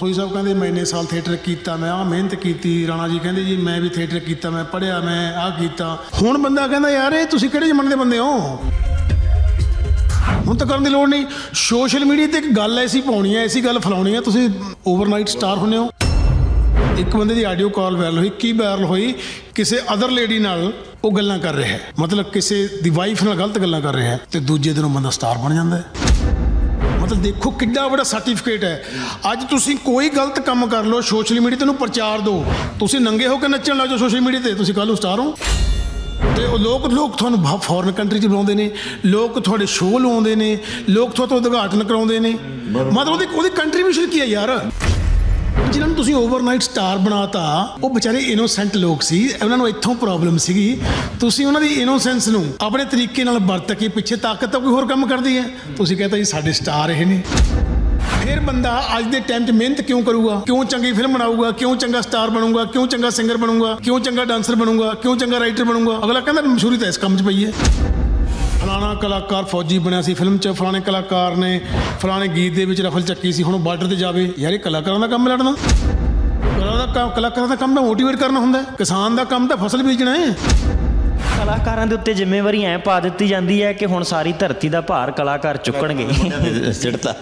ਸੋਈ ਸਾਹਿਬ ਕਹਿੰਦੇ ਮੈਂ ਸਾਲ ਥੀਏਟਰ ਕੀਤਾ ਮੈਂ ਆ ਮਿਹਨਤ ਕੀਤੀ ਰਾਣਾ ਜੀ ਕਹਿੰਦੇ ਜੀ ਮੈਂ ਵੀ ਥੀਏਟਰ ਕੀਤਾ ਮੈਂ ਪੜਿਆ ਮੈਂ ਆ ਕੀਤਾ ਹੁਣ ਬੰਦਾ ਕਹਿੰਦਾ ਯਾਰ ਇਹ ਤੁਸੀਂ ਕਿਹੜੇ ਜ਼ਮਾਨੇ ਦੇ ਬੰਦੇ ਹੋ ਹੁਣ ਤਾਂ ਕਰਨ ਦੀ ਲੋੜ ਨਹੀਂ ਸੋਸ਼ਲ ਮੀਡੀਆ ਤੇ ਇੱਕ ਗੱਲ ਐਸੀ ਪਾਉਣੀ ਐ ਐਸੀ ਗੱਲ ਫਲਾਉਣੀ ਐ ਤੁਸੀਂ ਓਵਰਨਾਈਟ ਸਟਾਰ ਹੁੰਨੇ ਹੋ ਇੱਕ ਬੰਦੇ ਦੀ ਆਡੀਓ ਕਾਲ ਵਾਇਰਲ ਹੋਈ ਕੀ ਵਾਇਰਲ ਹੋਈ ਕਿਸੇ ਅਦਰ ਲੇਡੀ ਨਾਲ ਉਹ ਗੱਲਾਂ ਕਰ ਰਿਹਾ ਹੈ ਮਤਲਬ ਕਿਸੇ ਦੀ ਵਾਈਫ ਨਾਲ ਗਲਤ ਗੱਲਾਂ ਕਰ ਰਿਹਾ ਹੈ ਤੇ ਦੂਜੇ ਦਿਨ ਉਹ ਬੰਦਾ ਸਟਾਰ ਬਣ ਜਾਂਦਾ ਹੈ ਮਤਲਬ ਦੇਖੋ ਕਿੰਨਾ ਵੱਡਾ ਸਰਟੀਫਿਕੇਟ ਹੈ ਅੱਜ ਤੁਸੀਂ ਕੋਈ ਗਲਤ ਕੰਮ ਕਰ ਲਓ ਸੋਸ਼ਲ ਮੀਡੀਆ ਤੇ ਨੂੰ ਪ੍ਰਚਾਰ ਦਿਓ ਤੁਸੀਂ ਨੰਗੇ ਹੋ ਕੇ ਨੱਚਣ ਲੱਗ ਜਾਓ ਸੋਸ਼ਲ ਮੀਡੀਆ ਤੇ ਤੁਸੀਂ ਕੱਲ ਨੂੰ ਸਟਾਰ ਹੋ ਤੇ ਉਹ ਲੋਕ ਲੋਕ ਤੁਹਾਨੂੰ ਫੋਰਨ ਕੰਟਰੀ 'ਚ ਬੁਲਾਉਂਦੇ ਨੇ ਲੋਕ ਤੁਹਾਡੇ ਸ਼ੋਅ ਲਾਉਂਦੇ ਨੇ ਲੋਕ ਤੁਹਾਡੇ ਤੋਂ ਉਦਘਾਟਨ ਕਰਾਉਂਦੇ ਨੇ ਮਤਲਬ ਉਹਦੀ ਉਹਦੀ ਕੰਟਰੀਬਿਊਸ਼ਨ ਕੀ ਹੈ ਯਾਰ ਜਿਨ੍ਹਾਂ ਨੂੰ ਤੁਸੀਂ ਓਵਰਨਾਈਟ ਸਟਾਰ ਬਣਾਤਾ ਉਹ ਵਿਚਾਰੇ ਇਨੋਸੈਂਟ ਲੋਕ ਸੀ ਉਹਨਾਂ ਨੂੰ ਇੱਥੋਂ ਪ੍ਰੋਬਲਮ ਸੀਗੀ ਤੁਸੀਂ ਉਹਨਾਂ ਦੀ ਇਨੋਸੈਂਸ ਨੂੰ ਆਪਣੇ ਤਰੀਕੇ ਨਾਲ ਵਰਤ ਕੇ ਪਿੱਛੇ ਤਾਕਤ ਤਾਂ ਕੋਈ ਹੋਰ ਕੰਮ ਕਰਦੀ ਹੈ ਤੁਸੀਂ ਕਹਿੰਦਾ ਜੀ ਸਾਡੇ ਸਟਾਰ ਇਹ ਨੇ ਫਿਰ ਬੰਦਾ ਅੱਜ ਦੇ ਟਾਈਮ 'ਚ ਮਿਹਨਤ ਕਿਉਂ ਕਰੂਗਾ ਕਿਉਂ ਚੰਗੀ ਫਿਲਮ ਬਣਾਊਗਾ ਕਿਉਂ ਚੰਗਾ ਸਟਾਰ ਬਣੂਗਾ ਕਿਉਂ ਚੰਗਾ ਸਿੰਗਰ ਬਣੂਗਾ ਕਿਉਂ ਚੰਗਾ ਡਾਂਸਰ ਬਣੂਗਾ ਕਿਉਂ ਚੰਗਾ ਰਾਈਟਰ ਬਣੂਗਾ ਅਗਲਾ ਕਹਿੰਦਾ ਮਸ਼ਹੂਰੀ ਤਾਂ ਇਸ ਕੰਮ 'ਚ ਪਈ ਹੈ ਫਲਾਣਾ ਕਲਾਕਾਰ ਫੌਜੀ ਬਣਿਆ ਸੀ ਫਿਲਮ 'ਚ ਫਲਾਣੇ ਕਲਾਕਾਰ ਨੇ ਫਲਾਣੇ ਗੀਤ ਦੇ ਵਿੱਚ ਰਫਲ ਚੱਕੀ ਸੀ ਹੁਣ ਬਾਰਡਰ ਤੇ ਜਾਵੇ ਯਾਰ ਇਹ ਕਲਾਕਾਰਾਂ ਦਾ ਕੰਮ ਲੜਨਾ ਕਲਾਕਾਰਾਂ ਦਾ ਕਲਾਕਾਰਾਂ ਦਾ ਕੰਮ ਤਾਂ ਮੋਟੀਵੇਟ ਕਰਨਾ ਹੁੰਦਾ ਕਿਸਾਨ ਦਾ ਕੰਮ ਤਾਂ ਫਸਲ ਬੀਜਣਾ ਹੈ ਕਲਾਕਾਰਾਂ ਦੇ ਉੱਤੇ ਜ਼ਿੰਮੇਵਾਰੀ ਐ ਪਾ ਦਿੱਤੀ ਜਾਂਦੀ ਹੈ ਕਿ ਹੁਣ ਸਾਰੀ ਧਰਤੀ ਦਾ ਭਾਰ ਕਲਾਕਾਰ ਚੁੱਕਣਗੇ ਸਿੜਤਾ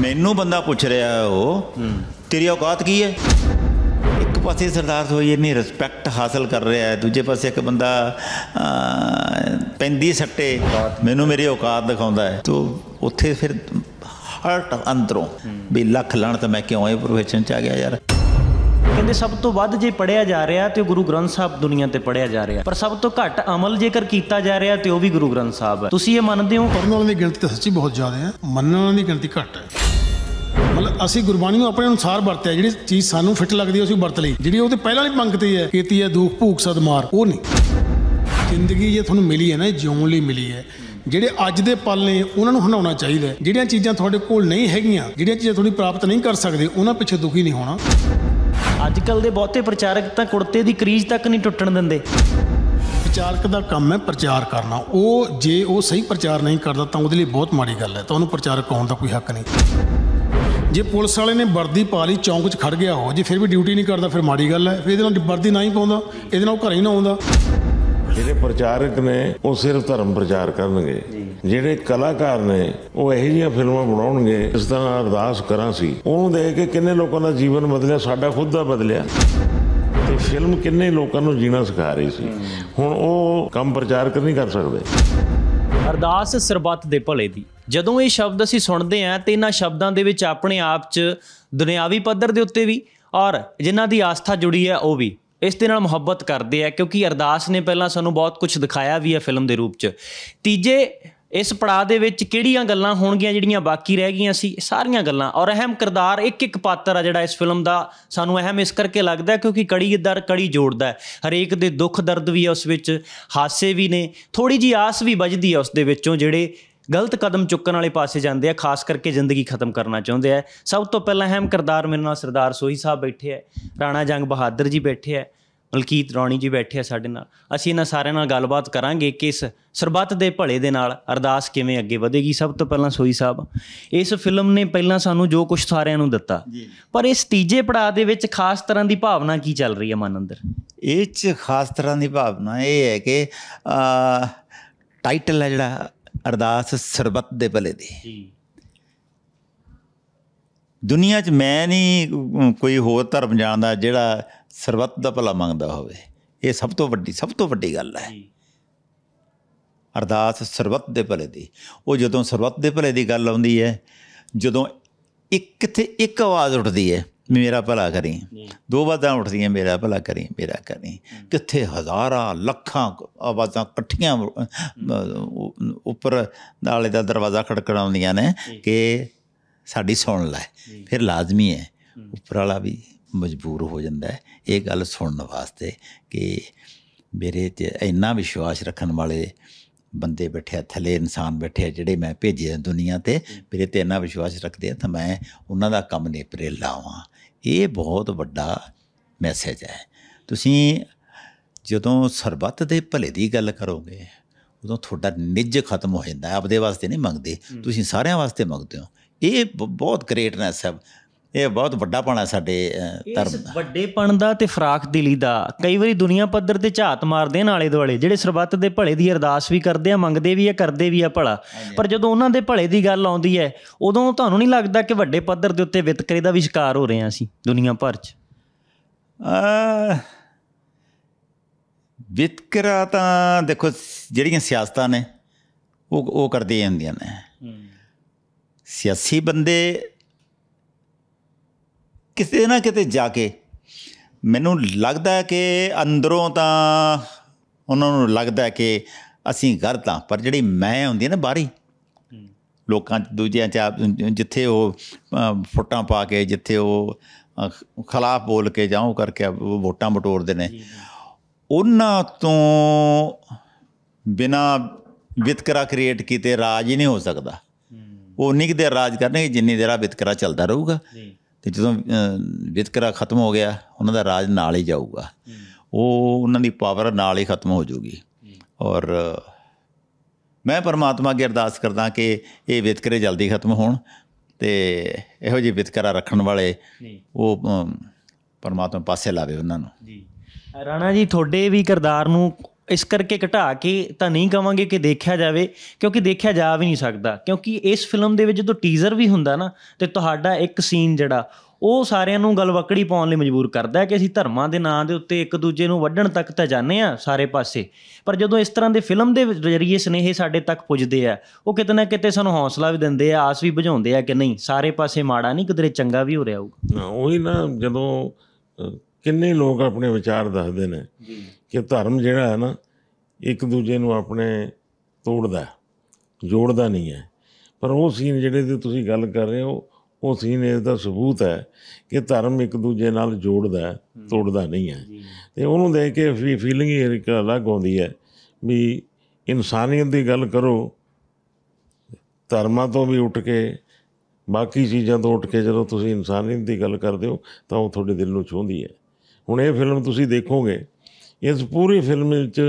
ਮੈਨੂੰ ਬੰਦਾ ਪੁੱਛ ਰਿਹਾ ਉਹ ਤੇਰੀ ਔਕਾਤ ਕੀ ਹੈ ਪਾਸੇ ਸਰਦਾਰ ਸੋਈ ਇੰਨੀ ਰਿਸਪੈਕਟ ਹਾਸਲ ਕਰ ਰਿਹਾ ਹੈ ਦੂਜੇ ਪਾਸੇ ਇੱਕ ਬੰਦਾ ਪੈਂਦੀ ਸੱਟੇ ਮੈਨੂੰ ਮੇਰੀ ਔਕਾਤ ਦਿਖਾਉਂਦਾ ਹੈ ਤੋਂ ਉੱਥੇ ਫਿਰ ਹਰਟ ਅੰਦਰੋਂ ਵੀ ਲੱਖ ਲਣ ਤਾਂ ਮੈਂ ਕਿਉਂ ਇਹ ਪ੍ਰੋਫੈਸ਼ਨ ਚ ਆ ਗਿਆ ਯਾਰ ਕਹਿੰਦੇ ਸਭ ਤੋਂ ਵੱਧ ਜੇ ਪੜਿਆ ਜਾ ਰਿਹਾ ਤੇ ਗੁਰੂ ਗ੍ਰੰਥ ਸਾਹਿਬ ਦੁਨੀਆ ਤੇ ਪੜਿਆ ਜਾ ਰਿਹਾ ਪਰ ਸਭ ਤੋਂ ਘੱਟ ਅਮਲ ਜੇਕਰ ਕੀਤਾ ਜਾ ਰਿਹਾ ਤੇ ਉਹ ਵੀ ਗੁਰੂ ਗ੍ਰੰਥ ਸਾਹਿਬ ਹੈ ਤੁਸੀਂ ਇਹ ਮੰਨਦੇ ਹੋ ਪਰ ਨਾਲ ਦੀ ਗਿਣਤੀ ਤਾਂ ਸੱਚੀ ਬਹੁਤ ਜ਼ਿਆਦਾ ਹੈ ਮੰਨਣ ਵਾਲਿਆਂ ਦੀ ਗਿਣਤੀ ਘੱਟ ਹੈ ਮਤਲਬ ਅਸੀਂ ਗੁਰਬਾਣੀ ਨੂੰ ਆਪਣੇ ਅਨੁਸਾਰ ਵਰਤਿਆ ਜਿਹੜੀ ਚੀਜ਼ ਸਾਨੂੰ ਫਿੱਟ ਲੱਗਦੀ ਹੈ ਅਸੀਂ ਵਰਤ ਲਈ ਜਿਹੜੀ ਉਹਦੇ ਪਹਿਲਾਂ ਵਾਲੀ ਪੰਕਤੀ ਹੈ ਕੀਤੀ ਹੈ ਦੁੱਖ ਭੂਖ ਸਦ ਮਾਰ ਉਹ ਨਹੀਂ ਜ਼ਿੰਦਗੀ ਜੇ ਤੁਹਾਨੂੰ ਮਿਲੀ ਹੈ ਨਾ ਜਿਉਣ ਲਈ ਮਿਲੀ ਹੈ ਜਿਹੜੇ ਅੱਜ ਦੇ ਪਲ ਨੇ ਉਹਨਾਂ ਨੂੰ ਹੰਡਾਉਣਾ ਚਾਹੀਦਾ ਜਿਹੜੀਆਂ ਚੀਜ਼ਾਂ ਤੁਹਾਡੇ ਕੋਲ ਨਹੀਂ ਹੈਗੀਆਂ ਜਿਹੜੀਆਂ ਚੀਜ਼ਾਂ ਤੁਸੀਂ ਪ੍ਰਾਪਤ ਨਹੀਂ ਕਰ ਸਕਦੇ ਉਹਨਾਂ ਪਿੱਛੇ ਦੁਖੀ ਨਹੀਂ ਹੋਣਾ ਅੱਜ ਕੱਲ ਦੇ ਬਹੁਤੇ ਪ੍ਰਚਾਰਕ ਤਾਂ ਕੁੜਤੇ ਦੀ ਕਰੀਜ਼ ਤੱਕ ਨਹੀਂ ਟੁੱਟਣ ਦਿੰਦੇ ਪ੍ਰਚਾਰਕ ਦਾ ਕੰਮ ਹੈ ਪ੍ਰਚਾਰ ਕਰਨਾ ਉਹ ਜੇ ਉਹ ਸਹੀ ਪ੍ਰਚਾਰ ਨਹੀਂ ਕਰਦਾ ਤਾਂ ਉਹਦੇ ਲਈ ਬਹੁਤ ਮਾੜੀ ਗੱਲ ਹੈ ਤਾਂ ਉਹਨੂੰ ਪ੍ਰਚਾਰਕ ਹੋਣ ਦਾ ਕੋਈ ਹੱਕ ਨਹੀਂ ਜੇ ਪੁਲਿਸ ਵਾਲੇ ਨੇ ਵਰਦੀ ਪਾ ਲਈ ਚੌਂਕ 'ਚ ਖੜ ਗਿਆ ਹੋ ਜੇ ਫਿਰ ਵੀ ਡਿਊਟੀ ਨਹੀਂ ਕਰਦਾ ਫਿਰ ਮਾੜੀ ਗੱਲ ਹੈ ਫਿਰ ਇਹਦੇ ਨਾਲ ਵਰਦੀ ਨਹੀਂ ਪਾਉਂਦਾ ਇਹਦੇ ਨਾਲ ਘਰੇ ਹੀ ਨਾ ਆਉਂਦਾ ਜਿਹੜੇ ਪ੍ਰਚਾਰਕ ਨੇ ਉਹ ਸਿਰਫ ਧਰਮ ਪ੍ਰਚਾਰ ਕਰਨਗੇ ਜਿਹੜੇ ਕਲਾਕਾਰ ਨੇ ਉਹ ਇਹੋ ਜਿਹੀਆਂ ਫਿਲਮਾਂ ਬਣਾਉਣਗੇ ਇਸ ਤਰ੍ਹਾਂ ਅਰਦਾਸ ਕਰਾਂ ਸੀ ਉਹਨੂੰ ਦੇਖ ਕੇ ਕਿੰਨੇ ਲੋਕਾਂ ਦਾ ਜੀਵਨ ਬਦਲਿਆ ਸਾਡਾ ਖੁਦ ਦਾ ਬਦਲਿਆ ਤੇ ਫਿਲਮ ਕਿੰਨੇ ਲੋਕਾਂ ਨੂੰ ਜੀਣਾ ਸਿਖਾ ਰਹੀ ਸੀ ਹੁਣ ਉਹ ਕੰਮ ਪ੍ਰਚਾਰਕ ਨਹੀਂ ਕਰ ਸਕਦੇ ਅਰਦਾਸ ਸਰਬੱਤ ਦੇ ਭਲੇ ਦੀ ਜਦੋਂ ਇਹ ਸ਼ਬਦ ਅਸੀਂ ਸੁਣਦੇ ਆਂ ਤੇ ਇਹਨਾਂ ਸ਼ਬਦਾਂ ਦੇ ਵਿੱਚ ਆਪਣੇ ਆਪ 'ਚ ਦੁਨਿਆਵੀ ਪੱਧਰ ਦੇ ਉੱਤੇ ਵੀ ਔਰ ਜਿਨ੍ਹਾਂ ਦੀ ਆਸਥਾ ਜੁੜੀ ਹੈ ਉਹ ਵੀ ਇਸ ਦੇ ਨਾਲ ਮੁਹੱਬਤ ਕਰਦੇ ਆ ਕਿਉਂਕਿ ਅਰਦਾਸ ਨੇ ਪਹਿਲਾਂ ਸਾਨੂੰ ਬਹੁਤ ਕੁਝ ਦਿਖਾਇਆ ਵੀ ਹੈ ਫਿਲਮ ਦੇ ਰੂਪ 'ਚ ਤੀਜੇ ਇਸ ਪੜਾਅ ਦੇ ਵਿੱਚ ਕਿਹੜੀਆਂ ਗੱਲਾਂ ਹੋਣਗੀਆਂ ਜਿਹੜੀਆਂ ਬਾਕੀ ਰਹਿ ਗਈਆਂ ਸੀ ਇਹ ਸਾਰੀਆਂ ਗੱਲਾਂ ਔਰ ਅਹਿਮ ਕਿਰਦਾਰ ਇੱਕ ਇੱਕ ਪਾਤਰ ਆ ਜਿਹੜਾ ਇਸ ਫਿਲਮ ਦਾ ਸਾਨੂੰ ਅਹਿਮ ਇਸ ਕਰਕੇ ਲੱਗਦਾ ਕਿਉਂਕਿ ਕੜੀ ਦਰ ਕੜੀ ਜੋੜਦਾ ਹੈ ਹਰੇਕ ਦੇ ਦੁੱਖ ਦਰਦ ਵੀ ਆ ਉਸ ਵਿੱਚ ਹਾਸੇ ਵੀ ਨੇ ਥੋੜੀ ਜੀ ਆਸ ਵੀ ਵੱਜਦੀ ਆ ਉਸ ਦੇ ਵਿੱਚੋਂ ਜਿਹੜੇ ਗਲਤ ਕਦਮ ਚੁੱਕਣ ਵਾਲੇ ਪਾਸੇ ਜਾਂਦੇ ਆ ਖਾਸ ਕਰਕੇ ਜ਼ਿੰਦਗੀ ਖਤਮ ਕਰਨਾ ਚਾਹੁੰਦੇ ਆ ਸਭ ਤੋਂ ਪਹਿਲਾਂ ਅਹਿਮ ਕਿਰਦਾਰ ਮੇਰੇ ਨਾਲ ਸਰਦਾਰ ਸੋਹੀ ਸਾਹਿਬ ਬੈਠੇ ਆ ਰਾਣਾ ਜੰਗ ਬਹਾਦਰ ਜੀ ਬੈਠੇ ਆ ਮਲਕੀਤ ਰਾਣੀ ਜੀ ਬੈਠੇ ਆ ਸਾਡੇ ਨਾਲ ਅਸੀਂ ਇਹਨਾਂ ਸਾਰਿਆਂ ਨਾਲ ਗੱਲਬਾਤ ਕਰਾਂਗੇ ਕਿ ਇਸ ਸਰਬੱਤ ਦੇ ਭਲੇ ਦੇ ਨਾਲ ਅਰਦਾਸ ਕਿਵੇਂ ਅੱਗੇ ਵਧੇਗੀ ਸਭ ਤੋਂ ਪਹਿਲਾਂ ਸੋਈ ਸਾਹਿਬ ਇਸ ਫਿਲਮ ਨੇ ਪਹਿਲਾਂ ਸਾਨੂੰ ਜੋ ਕੁਝ ਸਾਰਿਆਂ ਨੂੰ ਦਿੱਤਾ ਪਰ ਇਸ ਤੀਜੇ ਪੜਾਅ ਦੇ ਵਿੱਚ ਖਾਸ ਤਰ੍ਹਾਂ ਦੀ ਭਾਵਨਾ ਕੀ ਚੱਲ ਰਹੀ ਹੈ ਮਨ ਅੰਦਰ ਇਹ ਚ ਖਾਸ ਤਰ੍ਹਾਂ ਦੀ ਭਾਵਨਾ ਇਹ ਹੈ ਕਿ ਟਾਈਟਲ ਹੈ ਜਿਹੜਾ ਅਰਦਾਸ ਸਰਬੱਤ ਦੇ ਭਲੇ ਦੀ ਜੀ ਦੁਨੀਆ 'ਚ ਮੈਂ ਨਹੀਂ ਕੋਈ ਹੋਰ ਧਰਮ ਜਾਣਦਾ ਜਿਹੜਾ ਸਰਬੱਤ ਦਾ ਭਲਾ ਮੰਗਦਾ ਹੋਵੇ ਇਹ ਸਭ ਤੋਂ ਵੱਡੀ ਸਭ ਤੋਂ ਵੱਡੀ ਗੱਲ ਹੈ ਅਰਦਾਸ ਸਰਬੱਤ ਦੇ ਭਲੇ ਦੀ ਉਹ ਜਦੋਂ ਸਰਬੱਤ ਦੇ ਭਲੇ ਦੀ ਗੱਲ ਆਉਂਦੀ ਹੈ ਜਦੋਂ ਇੱਕ ਤੇ ਇੱਕ ਆਵਾਜ਼ ਉੱਠਦੀ ਹੈ ਮੇਰਾ ਭਲਾ ਕਰੀ ਦੋ ਵਾਰਾਂ ਉੱਠਦੀਆਂ ਮੇਰਾ ਭਲਾ ਕਰੀ ਮੇਰਾ ਕਰੀ ਕਿੱਥੇ ਹਜ਼ਾਰਾਂ ਲੱਖਾਂ ਆਵਾਜ਼ਾਂ ਇਕੱਠੀਆਂ ਉੱਪਰ ਨਾਲੇ ਦਾ ਦਰਵਾਜ਼ਾ ਖੜਕਣਾਉਂਦੀਆਂ ਨੇ ਕਿ ਸਾਡੀ ਸੁਣ ਲੈ ਫਿਰ ਲਾਜ਼ਮੀ ਹੈ ਉੱਪਰ ਵਾਲਾ ਵੀ ਮਜਬੂਰ ਹੋ ਜਾਂਦਾ ਹੈ ਇਹ ਗੱਲ ਸੁਣਨ ਵਾਸਤੇ ਕਿ ਮੇਰੇ ਤੇ ਇੰਨਾ ਵਿਸ਼ਵਾਸ ਰੱਖਣ ਵਾਲੇ ਬੰਦੇ ਬੈਠੇ ਥਲੇ ਇਨਸਾਨ ਬੈਠੇ ਜਿਹੜੇ ਮੈਂ ਭੇਜੇ ਦੁਨੀਆ ਤੇ ਮੇਰੇ ਤੇ ਇੰਨਾ ਵਿਸ਼ਵਾਸ ਰੱਖਦੇ ਆ ਤਾਂ ਮੈਂ ਉਹਨਾਂ ਦਾ ਕੰਮ ਨੇ ਪਰੇ ਲਾਵਾਂ ਇਹ ਬਹੁਤ ਵੱਡਾ ਮੈਸੇਜ ਹੈ ਤੁਸੀਂ ਜਦੋਂ ਸਰਬੱਤ ਦੇ ਭਲੇ ਦੀ ਗੱਲ ਕਰੋਗੇ ਉਦੋਂ ਤੁਹਾਡਾ ਨਿੱਜ ਖਤਮ ਹੋ ਜਾਂਦਾ ਆਪਦੇ ਵਾਸਤੇ ਨਹੀਂ ਮੰਗਦੇ ਤੁਸੀਂ ਸਾਰਿਆਂ ਵਾਸਤੇ ਮੰਗਦੇ ਹੋ ਇਹ ਬਹੁਤ ਗ੍ਰੇਟਨੈਸ ਹੈ ਇਹ ਬਹੁਤ ਵੱਡਾ ਪਣਾ ਸਾਡੇ ਧਰਮ ਦਾ ਵੱਡੇ ਪਣ ਦਾ ਤੇ ਫਰਾਖ ਦਿਲੀ ਦਾ ਕਈ ਵਾਰੀ ਦੁਨੀਆ ਪੱਧਰ ਤੇ ਝਾਤ ਮਾਰਦੇ ਨਾਲੇ ਦੁਆਲੇ ਜਿਹੜੇ ਸਰਬੱਤ ਦੇ ਭਲੇ ਦੀ ਅਰਦਾਸ ਵੀ ਕਰਦੇ ਆ ਮੰਗਦੇ ਵੀ ਆ ਕਰਦੇ ਵੀ ਆ ਭਲਾ ਪਰ ਜਦੋਂ ਉਹਨਾਂ ਦੇ ਭਲੇ ਦੀ ਗੱਲ ਆਉਂਦੀ ਹੈ ਉਦੋਂ ਤੁਹਾਨੂੰ ਨਹੀਂ ਲੱਗਦਾ ਕਿ ਵੱਡੇ ਪੱਧਰ ਦੇ ਉੱਤੇ ਵਿਤਕਰੇ ਦਾ ਵੀ ਸ਼ਿਕਾਰ ਹੋ ਰਹੇ ਆ ਦੁਨੀਆ ਭਰ 'ਚ ਆ ਵਿਤਕਰਾ ਤਾਂ ਦੇਖੋ ਜਿਹੜੀਆਂ ਸਿਆਸਤਾਂ ਨੇ ਉਹ ਉਹ ਕਰਦੇ ਹੁੰਦੀਆਂ ਨੇ ਸਿਆਸੀ ਬੰਦੇ ਕਿਤੇ ਨਾ ਕਿਤੇ ਜਾ ਕੇ ਮੈਨੂੰ ਲੱਗਦਾ ਹੈ ਕਿ ਅੰਦਰੋਂ ਤਾਂ ਉਹਨਾਂ ਨੂੰ ਲੱਗਦਾ ਹੈ ਕਿ ਅਸੀਂ ਗਲਤ ਆ ਪਰ ਜਿਹੜੀ ਮੈਂ ਹੁੰਦੀ ਹੈ ਨਾ ਬਾਹਰੀ ਲੋਕਾਂ ਦੂਜਿਆਂ ਚ ਜਿੱਥੇ ਉਹ ਫੁੱਟਾਂ ਪਾ ਕੇ ਜਿੱਥੇ ਉਹ ਖਿਲਾਫ ਬੋਲ ਕੇ ਜਾਉਂ ਕਰਕੇ ਵੋਟਾਂ ਬਟੋਰਦੇ ਨੇ ਉਹਨਾਂ ਤੋਂ ਬਿਨਾ ਵਿਤਕਰਾ ਕ੍ਰੀਏਟ ਕੀਤੇ ਰਾਜ ਹੀ ਨਹੀਂ ਹੋ ਸਕਦਾ ਉਹ ਨਿਕਦੇ ਰਾਜ ਕਰਨਗੇ ਜਿੰਨੀ ਦੇਰ ਆ ਵਿਤਕਰਾ ਚੱਲਦਾ ਰਹੂਗਾ ਤੇ ਜਦੋਂ ਵਿਤਕਰਾ ਖਤਮ ਹੋ ਗਿਆ ਉਹਨਾਂ ਦਾ ਰਾਜ ਨਾਲ ਹੀ ਜਾਊਗਾ ਉਹ ਉਹਨਾਂ ਦੀ ਪਾਵਰ ਨਾਲ ਹੀ ਖਤਮ ਹੋ ਜਾਊਗੀ ਔਰ ਮੈਂ ਪਰਮਾਤਮਾ ਅੱਗੇ ਅਰਦਾਸ ਕਰਦਾ ਕਿ ਇਹ ਵਿਤਕਰੇ ਜਲਦੀ ਖਤਮ ਹੋਣ ਤੇ ਇਹੋ ਜਿਹੇ ਵਿਤਕਰਾ ਰੱਖਣ ਵਾਲੇ ਉਹ ਪਰਮਾਤਮਾ ਪਾਸੇ ਲਾਵੇ ਉਹਨਾਂ ਨੂੰ ਜੀ ਰਾਣਾ ਜੀ ਤੁਹਾਡੇ ਵੀ ਕਿਰਦਾਰ ਨੂੰ ਇਸ ਕਰਕੇ ਘਟਾ ਕੇ ਤਾਂ ਨਹੀਂ ਕਵਾਂਗੇ ਕਿ ਦੇਖਿਆ ਜਾਵੇ ਕਿਉਂਕਿ ਦੇਖਿਆ ਜਾ ਵੀ ਨਹੀਂ ਸਕਦਾ ਕਿਉਂਕਿ ਇਸ ਫਿਲਮ ਦੇ ਵਿੱਚ ਜਦੋਂ ਟੀਜ਼ਰ ਵੀ ਹੁੰਦਾ ਨਾ ਤੇ ਤੁਹਾਡਾ ਇੱਕ ਸੀਨ ਜਿਹੜਾ ਉਹ ਸਾਰਿਆਂ ਨੂੰ ਗਲਵਕੜੀ ਪਾਉਣ ਲਈ ਮਜਬੂਰ ਕਰਦਾ ਹੈ ਕਿ ਅਸੀਂ ਧਰਮਾਂ ਦੇ ਨਾਂ ਦੇ ਉੱਤੇ ਇੱਕ ਦੂਜੇ ਨੂੰ ਵੱਢਣ ਤੱਕ ਤਾਂ ਜਾਂਦੇ ਆ ਸਾਰੇ ਪਾਸੇ ਪਰ ਜਦੋਂ ਇਸ ਤਰ੍ਹਾਂ ਦੇ ਫਿਲਮ ਦੇ ਜ਼ਰੀਏ ਸਨੇਹੇ ਸਾਡੇ ਤੱਕ ਪੁੱਜਦੇ ਆ ਉਹ ਕਿਤਨਾ ਕਿਤੇ ਸਾਨੂੰ ਹੌਸਲਾ ਵੀ ਦਿੰਦੇ ਆ ਆਸ ਵੀ ਬੁਝਾਉਂਦੇ ਆ ਕਿ ਨਹੀਂ ਸਾਰੇ ਪਾਸੇ ਮਾੜਾ ਨਹੀਂ ਕਿਦਰੇ ਚੰਗਾ ਵੀ ਹੋ ਰਿਹਾ ਹੋਊਗਾ ਉਹੀ ਨਾ ਜਦੋਂ ਕਿੰਨੇ ਲੋਕ ਆਪਣੇ ਵਿਚਾਰ ਦੱਸਦੇ ਨੇ ਜੀ ਕਿ ਧਰਮ ਜਿਹੜਾ ਹੈ ਨਾ ਇੱਕ ਦੂਜੇ ਨੂੰ ਆਪਣੇ ਤੋੜਦਾ ਜੋੜਦਾ ਨਹੀਂ ਹੈ ਪਰ ਉਹ ਸੀਨ ਜਿਹੜੇ ਦੀ ਤੁਸੀਂ ਗੱਲ ਕਰ ਰਹੇ ਹੋ ਉਹ ਸੀਨ ਇਸ ਦਾ ਸਬੂਤ ਹੈ ਕਿ ਧਰਮ ਇੱਕ ਦੂਜੇ ਨਾਲ ਜੋੜਦਾ ਹੈ ਤੋੜਦਾ ਨਹੀਂ ਹੈ ਤੇ ਉਹਨੂੰ ਦੇਖ ਕੇ ਵੀ ਫੀਲਿੰਗ ਹੀ ਇੱਕ ਅਲੱਗ ਆਉਂਦੀ ਹੈ ਵੀ ਇਨਸਾਨੀਅਤ ਦੀ ਗੱਲ ਕਰੋ ਧਰਮਾਂ ਤੋਂ ਵੀ ਉੱਠ ਕੇ ਬਾਕੀ ਚੀਜ਼ਾਂ ਤੋਂ ਉੱਠ ਕੇ ਜਦੋਂ ਤੁਸੀਂ ਇਨਸਾਨੀਅਤ ਦੀ ਗੱਲ ਕਰਦੇ ਹੋ ਤਾਂ ਉਹ ਤੁਹਾਡੇ ਦਿਲ ਨੂੰ ਛੂਹਦੀ ਹੈ ਹੁਣ ਇਹ ਫਿਲਮ ਤੁਸੀਂ ਦੇਖੋਗੇ ਇਸ ਪੂਰੀ ਫਿਲਮ ਵਿੱਚ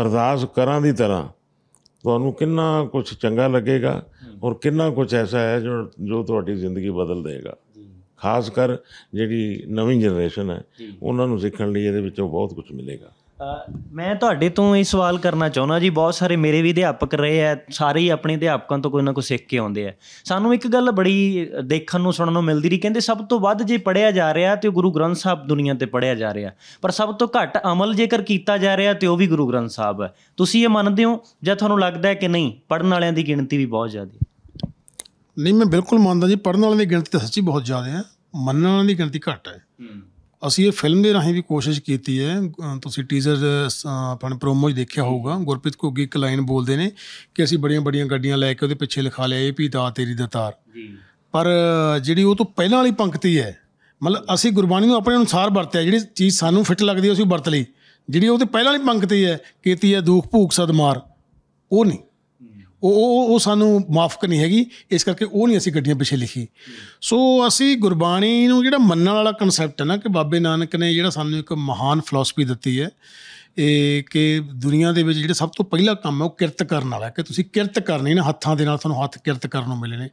ਅਰਦਾਸ ਕਰਾਂ ਦੀ ਤਰ੍ਹਾਂ ਤੁਹਾਨੂੰ ਕਿੰਨਾ ਕੁਝ ਚੰਗਾ ਲੱਗੇਗਾ ਔਰ ਕਿੰਨਾ ਕੁਝ ਐਸਾ ਹੈ ਜੋ ਜੋ ਤੁਹਾਡੀ ਜ਼ਿੰਦਗੀ ਬਦਲ ਦੇਗਾ ਖਾਸ ਕਰ ਜਿਹੜੀ ਨਵੀਂ ਜਨਰੇਸ਼ਨ ਹੈ ਉਹਨਾਂ ਨੂੰ ਸਿੱਖਣ ਲਈ ਇਹਦੇ ਵਿੱਚੋਂ ਬਹੁਤ ਕੁਝ ਮਿਲੇਗਾ ਮੈਂ ਤੁਹਾਡੇ ਤੋਂ ਇਹ ਸਵਾਲ ਕਰਨਾ ਚਾਹੁੰਦਾ ਜੀ ਬਹੁਤ ਸਾਰੇ ਮੇਰੇ ਵੀ ਅਧਿਆਪਕ ਰਹੇ ਆ ਸਾਰੇ ਹੀ ਆਪਣੇ ਅਧਿਆਪਕਾਂ ਤੋਂ ਕੋਈ ਨਾ ਕੋਈ ਸਿੱਖ ਕੇ ਆਉਂਦੇ ਆ ਸਾਨੂੰ ਇੱਕ ਗੱਲ ਬੜੀ ਦੇਖਣ ਨੂੰ ਸੁਣਨ ਨੂੰ ਮਿਲਦੀ ਰਹੀ ਕਹਿੰਦੇ ਸਭ ਤੋਂ ਵੱਧ ਜੇ ਪੜਿਆ ਜਾ ਰਿਹਾ ਤੇ ਗੁਰੂ ਗ੍ਰੰਥ ਸਾਹਿਬ ਦੁਨੀਆ ਤੇ ਪੜਿਆ ਜਾ ਰਿਹਾ ਪਰ ਸਭ ਤੋਂ ਘੱਟ ਅਮਲ ਜੇਕਰ ਕੀਤਾ ਜਾ ਰਿਹਾ ਤੇ ਉਹ ਵੀ ਗੁਰੂ ਗ੍ਰੰਥ ਸਾਹਿਬ ਹੈ ਤੁਸੀਂ ਇਹ ਮੰਨਦੇ ਹੋ ਜਾਂ ਤੁਹਾਨੂੰ ਲੱਗਦਾ ਹੈ ਕਿ ਨਹੀਂ ਪੜਨ ਵਾਲਿਆਂ ਦੀ ਗਿਣਤੀ ਵੀ ਬਹੁਤ ਜ਼ਿਆਦਾ ਹੈ ਨਹੀਂ ਮੈਂ ਬਿਲਕੁਲ ਮੰਨਦਾ ਜੀ ਪੜਨ ਵਾਲਿਆਂ ਦੀ ਗਿਣਤੀ ਤਾਂ ਸੱਚੀ ਬਹੁਤ ਜ਼ਿਆਦਾ ਹੈ ਮੰਨਣ ਵਾਲਿਆਂ ਦੀ ਗਿਣਤੀ ਘੱਟ ਹੈ ਅਸੀਂ ਇਹ ਫਿਲਮ ਦੇ ਰਾਹੀਂ ਵੀ ਕੋਸ਼ਿਸ਼ ਕੀਤੀ ਹੈ ਤੁਸੀਂ ਟੀਜ਼ਰ ਆਪਣੇ ਪ੍ਰੋਮੋ ਦੇਖਿਆ ਹੋਊਗਾ ਗੁਰਪ੍ਰੀਤ ਘੁੱਗੀ ਇੱਕ ਲਾਈਨ ਬੋਲਦੇ ਨੇ ਕਿ ਅਸੀਂ ਬੜੀਆਂ ਬੜੀਆਂ ਗੱਡੀਆਂ ਲੈ ਕੇ ਉਹਦੇ ਪਿੱਛੇ ਲਿਖਾ ਲਿਆ ਇਹ ਵੀ ਦਾ ਤੇਰੀ ਦਤਾਰ ਜੀ ਪਰ ਜਿਹੜੀ ਉਹ ਤੋਂ ਪਹਿਲਾਂ ਵਾਲੀ ਪੰਕਤੀ ਹੈ ਮਤਲਬ ਅਸੀਂ ਗੁਰਬਾਣੀ ਨੂੰ ਆਪਣੇ ਅਨੁਸਾਰ ਵਰਤਿਆ ਜਿਹੜੀ ਚੀਜ਼ ਸਾਨੂੰ ਫਿੱਟ ਲੱਗਦੀ ਹੈ ਅਸੀਂ ਵਰਤ ਲਈ ਜਿਹੜੀ ਉਹ ਤੋਂ ਪਹਿਲਾਂ ਵਾਲੀ ਪੰਕਤੀ ਹੈ ਕੀਤੀ ਹੈ ਦੁੱਖ ਭੂਖ ਸਦਮਾਰ ਉਹ ਨਹੀਂ ਉਹ ਉਹ ਸਾਨੂੰ ਮਾਫਕ ਨਹੀਂ ਹੈਗੀ ਇਸ ਕਰਕੇ ਉਹ ਨਹੀਂ ਅਸੀਂ ਗੱਡੀਆਂ ਪਿੱਛੇ ਲਿਖੀ ਸੋ ਅਸੀਂ ਗੁਰਬਾਣੀ ਨੂੰ ਜਿਹੜਾ ਮੰਨਣ ਵਾਲਾ ਕਨਸੈਪਟ ਹੈ ਨਾ ਕਿ ਬਾਬੇ ਨਾਨਕ ਨੇ ਜਿਹੜਾ ਸਾਨੂੰ ਇੱਕ ਮਹਾਨ ਫਲਸਫੀ ਦਿੱਤੀ ਹੈ ਇਹ ਕਿ ਦੁਨੀਆ ਦੇ ਵਿੱਚ ਜਿਹੜਾ ਸਭ ਤੋਂ ਪਹਿਲਾ ਕੰਮ ਹੈ ਉਹ ਕਿਰਤ ਕਰਨ ਵਾਲਾ ਕਿ ਤੁਸੀਂ ਕਿਰਤ ਕਰਨੀ ਨਾ ਹੱਥਾਂ ਦੇ ਨਾਲ ਤੁਹਾਨੂੰ ਹੱਥ ਕਿਰਤ ਕਰਨ ਨੂੰ ਮਿਲੇ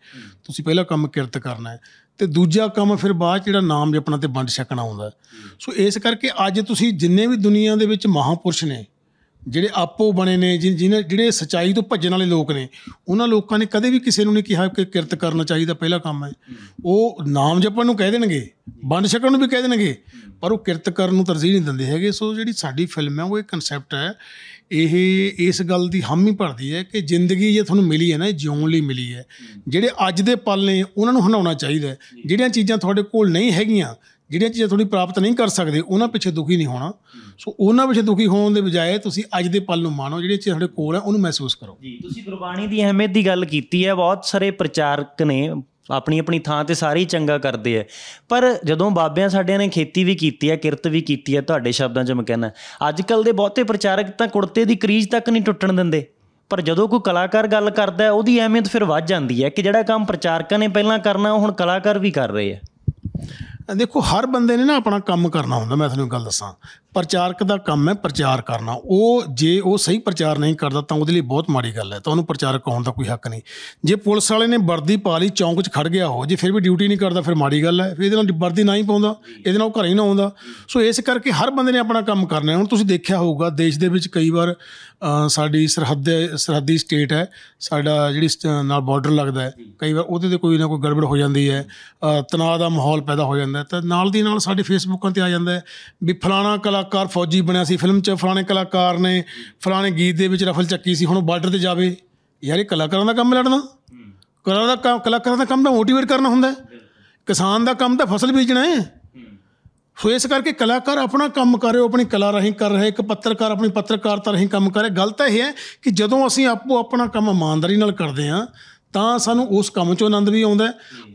ਤੁਸੀਂ ਪਹਿਲਾ ਕੰਮ ਕਿਰਤ ਕਰਨਾ ਹੈ ਤੇ ਦੂਜਾ ਕੰਮ ਫਿਰ ਬਾਅਦ ਜਿਹੜਾ ਨਾਮ ਜਪਣਾ ਤੇ ਵੰਡ ਛਕਣਾ ਹੁੰਦਾ ਸੋ ਇਸ ਕਰਕੇ ਅੱਜ ਤੁਸੀਂ ਜਿੰਨੇ ਵੀ ਦੁਨੀਆ ਦੇ ਵਿੱਚ ਮਹਾਪੁਰਸ਼ ਨੇ ਜਿਹੜੇ ਆਪੋ ਬਣੇ ਨੇ ਜਿਹਨੇ ਜਿਹੜੇ ਸਚਾਈ ਤੋਂ ਭੱਜਣ ਵਾਲੇ ਲੋਕ ਨੇ ਉਹਨਾਂ ਲੋਕਾਂ ਨੇ ਕਦੇ ਵੀ ਕਿਸੇ ਨੂੰ ਨਹੀਂ ਕਿਹਾ ਕਿ ਕਿਰਤ ਕਰਨਾ ਚਾਹੀਦਾ ਪਹਿਲਾ ਕੰਮ ਹੈ ਉਹ ਨਾਮ ਜਪਣ ਨੂੰ ਕਹਿ ਦੇਣਗੇ ਬੰਦ ਛਕਣ ਨੂੰ ਵੀ ਕਹਿ ਦੇਣਗੇ ਪਰ ਉਹ ਕਿਰਤ ਕਰਨ ਨੂੰ ਤਰਜੀਹ ਨਹੀਂ ਦਿੰਦੇ ਹੈਗੇ ਸੋ ਜਿਹੜੀ ਸਾਡੀ ਫਿਲਮ ਹੈ ਉਹ ਇੱਕ ਕਨਸੈਪਟ ਹੈ ਇਹ ਇਸ ਗੱਲ ਦੀ ਹਾਮੀ ਭਰਦੀ ਹੈ ਕਿ ਜ਼ਿੰਦਗੀ ਜੇ ਤੁਹਾਨੂੰ ਮਿਲੀ ਹੈ ਨਾ ਜਿਉਣ ਲਈ ਮਿਲੀ ਹੈ ਜਿਹੜੇ ਅੱਜ ਦੇ ਪਲ ਨੇ ਉਹਨਾਂ ਨੂੰ ਹਨਾਉਣਾ ਚਾਹੀਦਾ ਜਿਹੜੀਆਂ ਚੀਜ਼ਾਂ ਤੁਹਾਡੇ ਕੋਲ ਨਹੀਂ ਹੈਗੀਆਂ ਜਿਹੜੀਆਂ ਚੀਜ਼ਾਂ ਥੋੜੀ ਪ੍ਰਾਪਤ ਨਹੀਂ ਕਰ ਸਕਦੇ ਉਹਨਾਂ ਪਿੱਛੇ ਦੁਖੀ ਨਹੀਂ ਹੋਣਾ ਸੋ ਉਹਨਾਂ ਪਿੱਛੇ ਦੁਖੀ ਹੋਣ ਦੇ ਬਜਾਏ ਤੁਸੀਂ ਅੱਜ ਦੇ ਪਲ ਨੂੰ ਮਾਣੋ ਜਿਹੜੇ ਚੀਜ਼ ਤੁਹਾਡੇ ਕੋਲ ਹੈ ਉਹਨੂੰ ਮਹਿਸੂਸ ਕਰੋ ਜੀ ਤੁਸੀਂ ਗੁਰਬਾਣੀ ਦੀ ਅਹਿਮੀਅਤ ਦੀ ਗੱਲ ਕੀਤੀ ਹੈ ਬਹੁਤ ਸਾਰੇ ਪ੍ਰਚਾਰਕ ਨੇ ਆਪਣੀ ਆਪਣੀ ਥਾਂ ਤੇ ਸਾਰੇ ਚੰਗਾ ਕਰਦੇ ਐ ਪਰ ਜਦੋਂ ਬਾਬਿਆਂ ਸਾਡਿਆਂ ਨੇ ਖੇਤੀ ਵੀ ਕੀਤੀ ਐ ਕਿਰਤ ਵੀ ਕੀਤੀ ਐ ਤੁਹਾਡੇ ਸ਼ਬਦਾਂ 'ਚ ਮੈਂ ਕਹਿੰਦਾ ਅੱਜ ਕੱਲ ਦੇ ਬਹੁਤੇ ਪ੍ਰਚਾਰਕ ਤਾਂ ਕੁੜਤੇ ਦੀ ਕਰੀਜ਼ ਤੱਕ ਨਹੀਂ ਟੁੱਟਣ ਦਿੰਦੇ ਪਰ ਜਦੋਂ ਕੋਈ ਕਲਾਕਾਰ ਗੱਲ ਕਰਦਾ ਉਹਦੀ ਅਹਿਮੀਅਤ ਫਿਰ ਵੱਧ ਜਾਂਦੀ ਐ ਕਿ ਜਿਹੜਾ ਕੰਮ ਪ੍ਰਚਾਰਕਾਂ ਨੇ ਪਹਿਲਾਂ ਕਰਨਾ ਉਹ ਹੁਣ ਕਲਾਕਾਰ ਵੀ ਕਰ ਰਹੇ ਐ ਦੇਖੋ ਹਰ ਬੰਦੇ ਨੇ ਨਾ ਆਪਣਾ ਕੰਮ ਕਰਨਾ ਹੁੰਦਾ ਮੈਂ ਤੁਹਾਨੂੰ ਗੱਲ ਦੱਸਾਂ ਪ੍ਰਚਾਰਕ ਦਾ ਕੰਮ ਹੈ ਪ੍ਰਚਾਰ ਕਰਨਾ ਉਹ ਜੇ ਉਹ ਸਹੀ ਪ੍ਰਚਾਰ ਨਹੀਂ ਕਰਦਾ ਤਾਂ ਉਹਦੇ ਲਈ ਬਹੁਤ ਮਾੜੀ ਗੱਲ ਹੈ ਤਾਂ ਉਹਨੂੰ ਪ੍ਰਚਾਰਕ ਹੋਣ ਦਾ ਕੋਈ ਹੱਕ ਨਹੀਂ ਜੇ ਪੁਲਿਸ ਵਾਲੇ ਨੇ ਵਰਦੀ ਪਾ ਲਈ ਚੌਂਕ 'ਚ ਖੜ ਗਿਆ ਹੋ ਜੇ ਫਿਰ ਵੀ ਡਿਊਟੀ ਨਹੀਂ ਕਰਦਾ ਫਿਰ ਮਾੜੀ ਗੱਲ ਹੈ ਫਿਰ ਇਹਦੇ ਨਾਲ ਵਰਦੀ ਨਹੀਂ ਪਾਉਂਦਾ ਇਹਦੇ ਨਾਲ ਘਰੇ ਹੀ ਨਾ ਆਉਂਦਾ ਸੋ ਇਸ ਕਰਕੇ ਹਰ ਬੰਦੇ ਨੇ ਆਪਣਾ ਕੰਮ ਕਰਨਾ ਹੁਣ ਤੁਸੀਂ ਦੇਖਿਆ ਹੋਊਗਾ ਦੇਸ਼ ਦੇ ਵਿੱਚ ਕਈ ਵਾਰ ਸਾਡੀ ਸਰਹੱਦ ਸਰਹੱਦੀ ਸਟੇਟ ਹੈ ਸਾਡਾ ਜਿਹੜੀ ਨਾਲ ਬਾਰਡਰ ਲੱਗਦਾ ਹੈ ਕਈ ਵਾਰ ਉਹਦੇ ਤੇ ਕੋਈ ਨਾ ਕੋਈ ਗੜਬੜ ਹੋ ਜਾਂਦੀ ਹੈ ਤਣਾਅ ਦਾ ਮਾਹੌਲ ਪੈਦਾ ਹੋ ਜਾਂਦਾ ਤਾਂ ਨਾਲ ਦੀ ਨਾਲ ਸਾਡੇ ਫੇਸਬੁੱਕਾਂ ਤੇ ਆ ਜਾਂਦਾ ਵੀ ਫਲਾਣਾ ਕਲਾਕਾਰ ਫੌਜੀ ਬਣਿਆ ਸੀ ਫਿਲਮ 'ਚ ਫਲਾਣੇ ਕਲਾਕਾਰ ਨੇ ਫਲਾਣੇ ਗੀਤ ਦੇ ਵਿੱਚ ਰਫਲ ਚੱਕੀ ਸੀ ਹੁਣ ਬਾਰਡਰ ਤੇ ਜਾਵੇ ਯਾਰ ਇਹ ਕਲਾਕਾਰਾਂ ਦਾ ਕੰਮ ਲੜਨਾ ਕਲਾਕਾਰਾਂ ਦਾ ਕੰਮ ਕਲਾਕਾਰਾਂ ਦਾ ਕੰਮ ਤਾਂ ਮੋਟੀਵੇਟ ਕਰਨਾ ਹੁੰਦਾ ਕਿਸਾਨ ਦਾ ਕੰਮ ਤਾਂ ਫਸਲ ਬੀਜਣਾ ਹੈ ਸੋ ਇਸ ਕਰਕੇ ਕਲਾਕਾਰ ਆਪਣਾ ਕੰਮ ਕਰ ਰਿਹਾ ਆਪਣੀ ਕਲਾ ਰਹੀਂ ਕਰ ਰਿਹਾ ਇੱਕ ਪੱਤਰਕਾਰ ਆਪਣੀ ਪੱਤਰਕਾਰਤਾ ਰਹੀਂ ਕੰਮ ਕਰ ਰਿਹਾ ਗਲਤ ਇਹ ਹੈ ਕਿ ਜਦੋਂ ਅਸੀਂ ਆਪੋ ਆਪਣਾ ਕੰਮ ਇਮਾਨਦਾਰੀ ਨਾਲ ਕਰਦੇ ਹਾਂ ਤਾਂ ਸਾਨੂੰ ਉਸ ਕੰਮ 'ਚੋਂ ਆਨੰਦ ਵੀ ਆਉਂਦਾ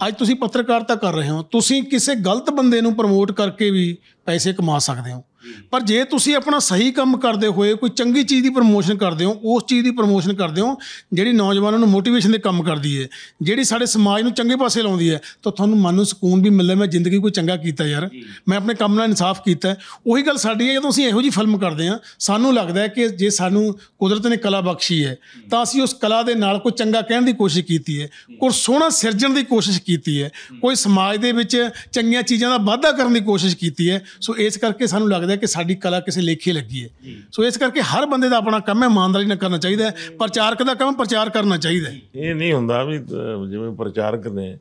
ਅੱਜ ਤੁਸੀਂ ਪੱਤਰਕਾਰਤਾ ਕਰ ਰਹੇ ਹੋ ਤੁਸੀਂ ਕਿਸੇ ਗਲਤ ਬੰਦੇ ਨੂੰ ਪ੍ਰਮੋਟ ਕਰਕੇ ਵੀ ਪੈਸੇ ਕਮਾ ਸਕਦੇ ਹੋ ਪਰ ਜੇ ਤੁਸੀਂ ਆਪਣਾ ਸਹੀ ਕੰਮ ਕਰਦੇ ਹੋਏ ਕੋਈ ਚੰਗੀ ਚੀਜ਼ ਦੀ ਪ੍ਰਮੋਸ਼ਨ ਕਰਦੇ ਹੋ ਉਸ ਚੀਜ਼ ਦੀ ਪ੍ਰਮੋਸ਼ਨ ਕਰਦੇ ਹੋ ਜਿਹੜੀ ਨੌਜਵਾਨਾਂ ਨੂੰ ਮੋਟੀਵੇਸ਼ਨ ਦੇ ਕੰਮ ਕਰਦੀ ਹੈ ਜਿਹੜੀ ਸਾਡੇ ਸਮਾਜ ਨੂੰ ਚੰਗੇ ਪਾਸੇ ਲਾਉਂਦੀ ਹੈ ਤਾਂ ਤੁਹਾਨੂੰ ਮਨ ਨੂੰ ਸਕੂਨ ਵੀ ਮਿਲਦਾ ਮੈਂ ਜ਼ਿੰਦਗੀ ਕੋਈ ਚੰਗਾ ਕੀਤਾ ਯਾਰ ਮੈਂ ਆਪਣੇ ਕੰਮ ਨਾਲ ਇਨਸਾਫ ਕੀਤਾ ਉਹੀ ਗੱਲ ਸਾਡੀ ਹੈ ਜਦੋਂ ਅਸੀਂ ਇਹੋ ਜੀ ਫਿਲਮ ਕਰਦੇ ਹਾਂ ਸਾਨੂੰ ਲੱਗਦਾ ਹੈ ਕਿ ਜੇ ਸਾਨੂੰ ਕੁਦਰਤ ਨੇ ਕਲਾ ਬਖਸ਼ੀ ਹੈ ਤਾਂ ਅਸੀਂ ਉਸ ਕਲਾ ਦੇ ਨਾਲ ਕੋਈ ਚੰਗਾ ਕਹਿਣ ਦੀ ਕੋਸ਼ਿਸ਼ ਕੀਤੀ ਹੈ ਕੋਈ ਸੋਹਣਾ ਸਿਰਜਣ ਦੀ ਕੋਸ਼ਿਸ਼ ਕੀਤੀ ਹੈ ਕੋਈ ਸਮਾਜ ਦੇ ਵਿੱਚ ਚੰਗੀਆਂ ਚੀਜ਼ਾਂ ਦਾ ਵਾਧਾ ਕਰਨ ਦੀ ਕੋਸ਼ਿਸ਼ ਕੀਤੀ ਹੈ ਸੋ ਇਸ ਕਰਕੇ ਸਾਨੂੰ ਲੱਗਦਾ ਲੱਗਦਾ ਕਿ ਸਾਡੀ ਕਲਾ ਕਿਸੇ ਲੇਖੇ ਲੱਗੀ ਹੈ ਸੋ ਇਸ ਕਰਕੇ ਹਰ ਬੰਦੇ ਦਾ ਆਪਣਾ ਕੰਮ ਹੈ ਇਮਾਨਦਾਰੀ ਨਾਲ ਕਰਨਾ ਚਾਹੀਦਾ ਹੈ ਪ੍ਰਚਾਰਕ ਦਾ ਕੰਮ ਪ੍ਰਚਾਰ ਕਰਨਾ ਚਾਹੀਦਾ ਇਹ ਨਹੀਂ ਹੁੰਦਾ ਵੀ ਜਿਵੇਂ ਪ੍ਰਚਾਰਕ ਨੇ